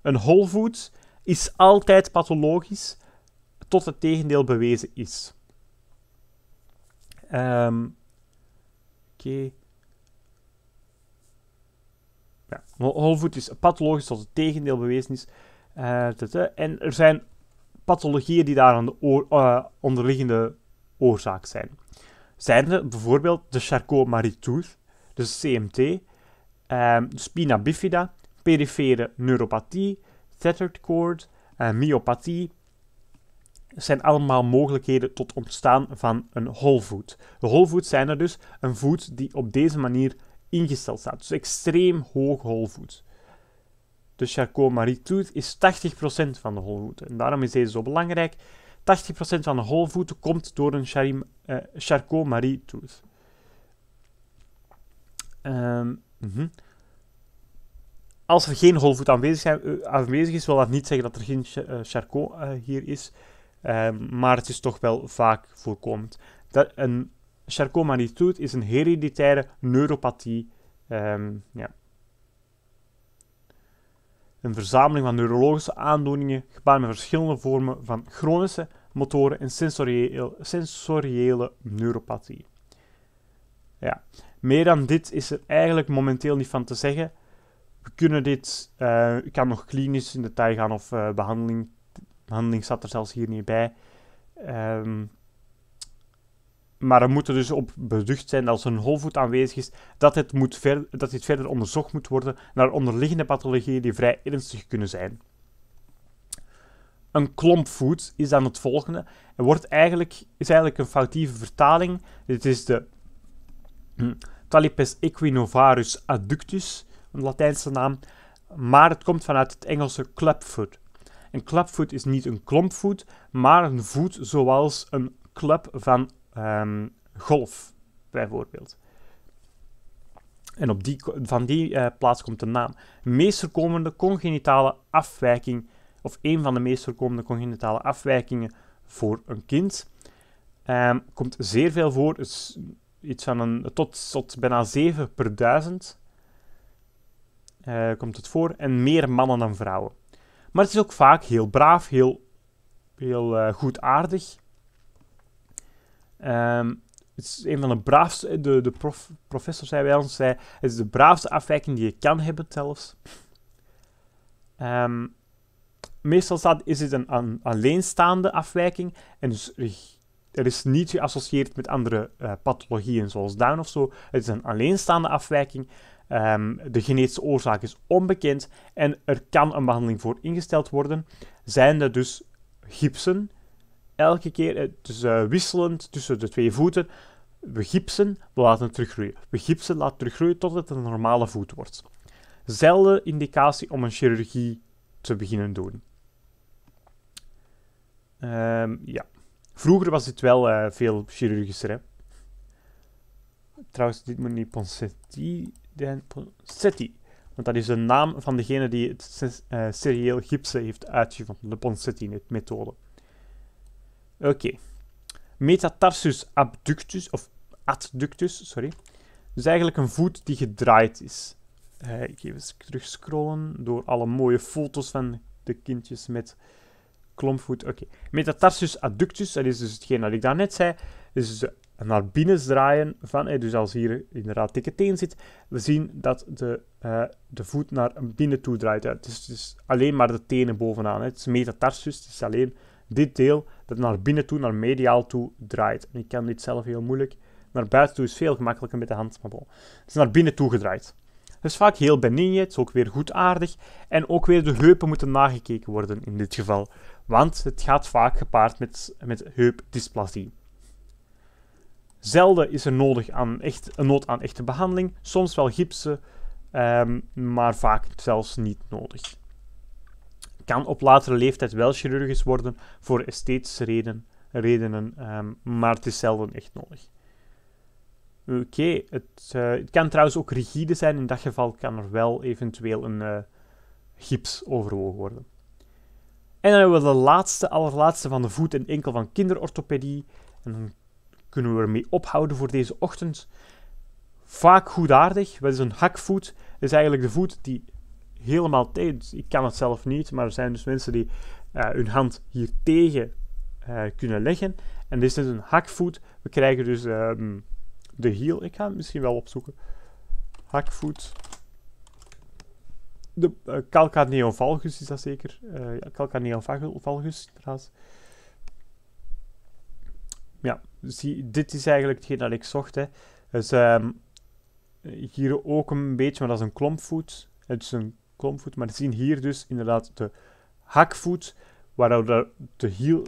Speaker 1: Een holvoet is altijd pathologisch tot het tegendeel bewezen is. Um, Oké. Ja, whole holvoet is pathologisch tot het tegendeel bewezen is. Eh, en er zijn pathologieën die daar aan de eh, onderliggende oorzaak zijn. Zijn er bijvoorbeeld de Charcot-Marie tooth de CMT, eh, spina bifida, perifere neuropathie, tethered cord, eh, myopathie. zijn allemaal mogelijkheden tot ontstaan van een holvoet. food. De whole zijn er dus een voet die op deze manier ingesteld staat. Dus extreem hoog holvoet. De Charcot-Marie-Tooth is 80% van de whole En daarom is deze zo belangrijk. 80% van de holvoeten komt door een charim, eh, Charcot-Marie-tooth. Ehm, mhm. Als er geen holvoet aanwezig, eh, aanwezig, is, wil dat niet zeggen dat er geen eh, Charcot hier is. Ehm, maar het is toch wel vaak voorkomend. Dat, een Charcot-Marie-tooth is een hereditaire neuropathie. Um, ja een verzameling van neurologische aandoeningen, gepaard met verschillende vormen van chronische, motoren en sensoriële, neuropathie. Ja. Meer dan dit is er eigenlijk momenteel niet van te zeggen. We kunnen dit, uh, kan nog klinisch in detail gaan of eh, behandeling. Behandeling zat er zelfs hier niet bij. Ehm, maar moet moeten dus op beducht zijn als een holvoet aanwezig is, dat dit, moet ver, dat dit verder onderzocht moet worden naar onderliggende pathologieën die vrij ernstig kunnen zijn. Een klompvoet is dan het volgende Het wordt eigenlijk, is eigenlijk een foutieve vertaling. Dit is de [clears throat] Talipes equinovarus adductus, een Latijnse naam, maar het komt vanuit het Engelse clubfoot. Een clubfoot is niet een klompvoet, maar een voet zoals een club van Ehm, golf bijvoorbeeld. En op die, van die eh, plaats komt de naam. Meest voorkomende congenitale afwijking, of een van de meest voorkomende congenitale afwijkingen voor een kind, ehm, komt zeer veel voor, is iets van een, tot, tot bijna 7 per duizend eh, komt het voor, en meer mannen dan vrouwen. Maar het is ook vaak heel braaf, heel, heel uh, goedaardig Ehm, het is een van de braafste, eh, de, professor zei bij ons, zei, het is de braafste afwijking die je kan hebben zelfs. Ehm, meestal is het een, alleenstaande afwijking en dus er is niet geassocieerd met andere uh, eh, pathologieën zoals Down of zo. Het is een alleenstaande afwijking. Ehm, de genetische oorzaak is onbekend en er kan een behandeling voor ingesteld worden. Zijn er dus gipsen, elke keer, eh, eh, wisselend tussen de twee voeten, we gipsen, we laten teruggroeien. We gipsen, laten teruggroeien tot het een normale voet wordt. Zelden indicatie om een chirurgie te beginnen doen. Ehm, ja. Vroeger was dit wel eh, veel chirurgischer. Trouwens, dit moet niet Ponseti zijn. Want dat is de naam van degene die het serieel gipsen heeft uitgevonden. De Ponsetti, methode Oké. Okay. Metatarsus abductus, of adductus, sorry. Dus eigenlijk een voet die gedraaid is. Uh, ik even scrollen door alle mooie foto's van de kindjes met klompvoet. Oké. Metatarsus adductus, dat is dus hetgeen dat ik daarnet zei. Dus naar binnen draaien van, eh, dus als hier inderdaad dikke teen zit, we zien dat de, eh, de voet naar binnen toe draait. Dus het is alleen maar de tenen bovenaan. Hè. Het is metatarsus, het is alleen dit deel dat naar binnen toe, naar mediaal toe draait. En ik kan dit zelf heel moeilijk. Naar buiten toe is veel gemakkelijker met de hand, maar bon. Het is naar binnen toe gedraaid. Het is vaak heel benign, het is ook weer goed aardig. En ook weer de heupen moeten nagekeken worden in dit geval. Want het gaat vaak gepaard met, met heupdysplasie. Zelden is er nodig aan echt, een nood aan echte behandeling. Soms wel gipsen, ehm, maar vaak zelfs niet nodig kan op latere leeftijd wel chirurgisch worden voor esthetische reden, redenen, ehm, maar het is zelden echt nodig. Oké, het, eh, het, kan trouwens ook rigide zijn. In dat geval kan er wel eventueel een eh, gips overwogen worden. En dan hebben we de laatste, allerlaatste van de voet en enkel van kinderorthopedie. En dan kunnen we ermee ophouden voor deze ochtend. Vaak goedaardig, dat is een hakvoet. Dat is eigenlijk de voet die helemaal tegen. Dus ik kan het zelf niet, maar er zijn dus mensen die eh, hun hand hier tegen eh, kunnen leggen. En dit is dus een hakvoet. We krijgen dus ehm, de heel. Ik ga het misschien wel opzoeken. Hakvoet. De uh, is dat zeker. Uh, ja, Calca neovalgus, Ja, dit is eigenlijk hetgeen dat ik zocht. Hè. Dus um, hier ook een beetje, maar dat is een klompvoet. Het is een maar we zien hier dus inderdaad de hakvoet, waardoor de hiel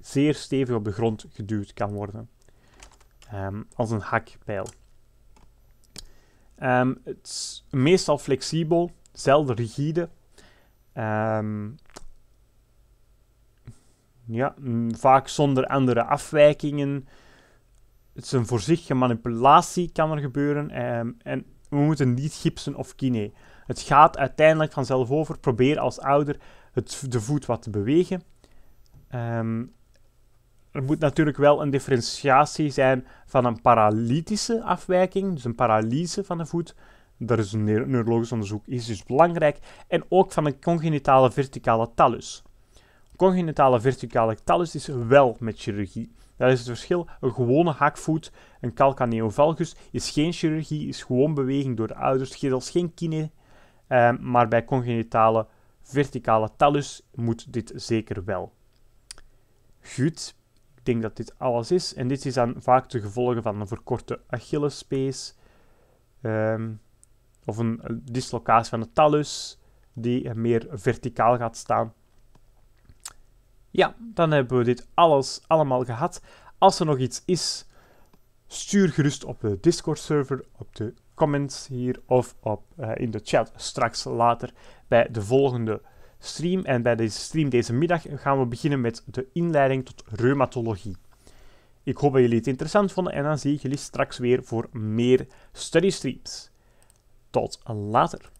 Speaker 1: zeer stevig op de grond geduwd kan worden. Ehm, als een hakpijl. Ehm, het is meestal flexibel, zelden rigide. Ehm, ja, vaak zonder andere afwijkingen. Het is een voorzichtige manipulatie kan er gebeuren. en we moeten niet gipsen of kine. Het gaat uiteindelijk vanzelf over. Probeer als ouder het, de voet wat te bewegen. Ehm, er moet natuurlijk wel een differentiatie zijn van een paralytische afwijking, dus een paralyse van de voet. Daar is een neurologisch onderzoek is dus belangrijk. En ook van een congenitale verticale talus. Congenitale verticale talus is wel met chirurgie. Dat is het verschil. Een gewone hakvoet, een calcaneovalgus, is geen chirurgie, is gewoon beweging door de ouders. Het als geen kine, Ehm, maar bij congenitale verticale talus moet dit zeker wel. Goed, ik denk dat dit alles is. En dit is dan vaak de gevolgen van een verkorte Achillespees. Ehm, of een dislocatie van de talus die eh, meer verticaal gaat staan. Ja, dan hebben we dit alles allemaal gehad. Als er nog iets is, stuur gerust op de Discord-server, op de comments hier of op, eh, in de chat straks later bij de volgende stream. En bij deze stream deze middag gaan we beginnen met de inleiding tot reumatologie. Ik hoop dat jullie het interessant vonden en dan zie ik jullie straks weer voor meer study streams. Tot later.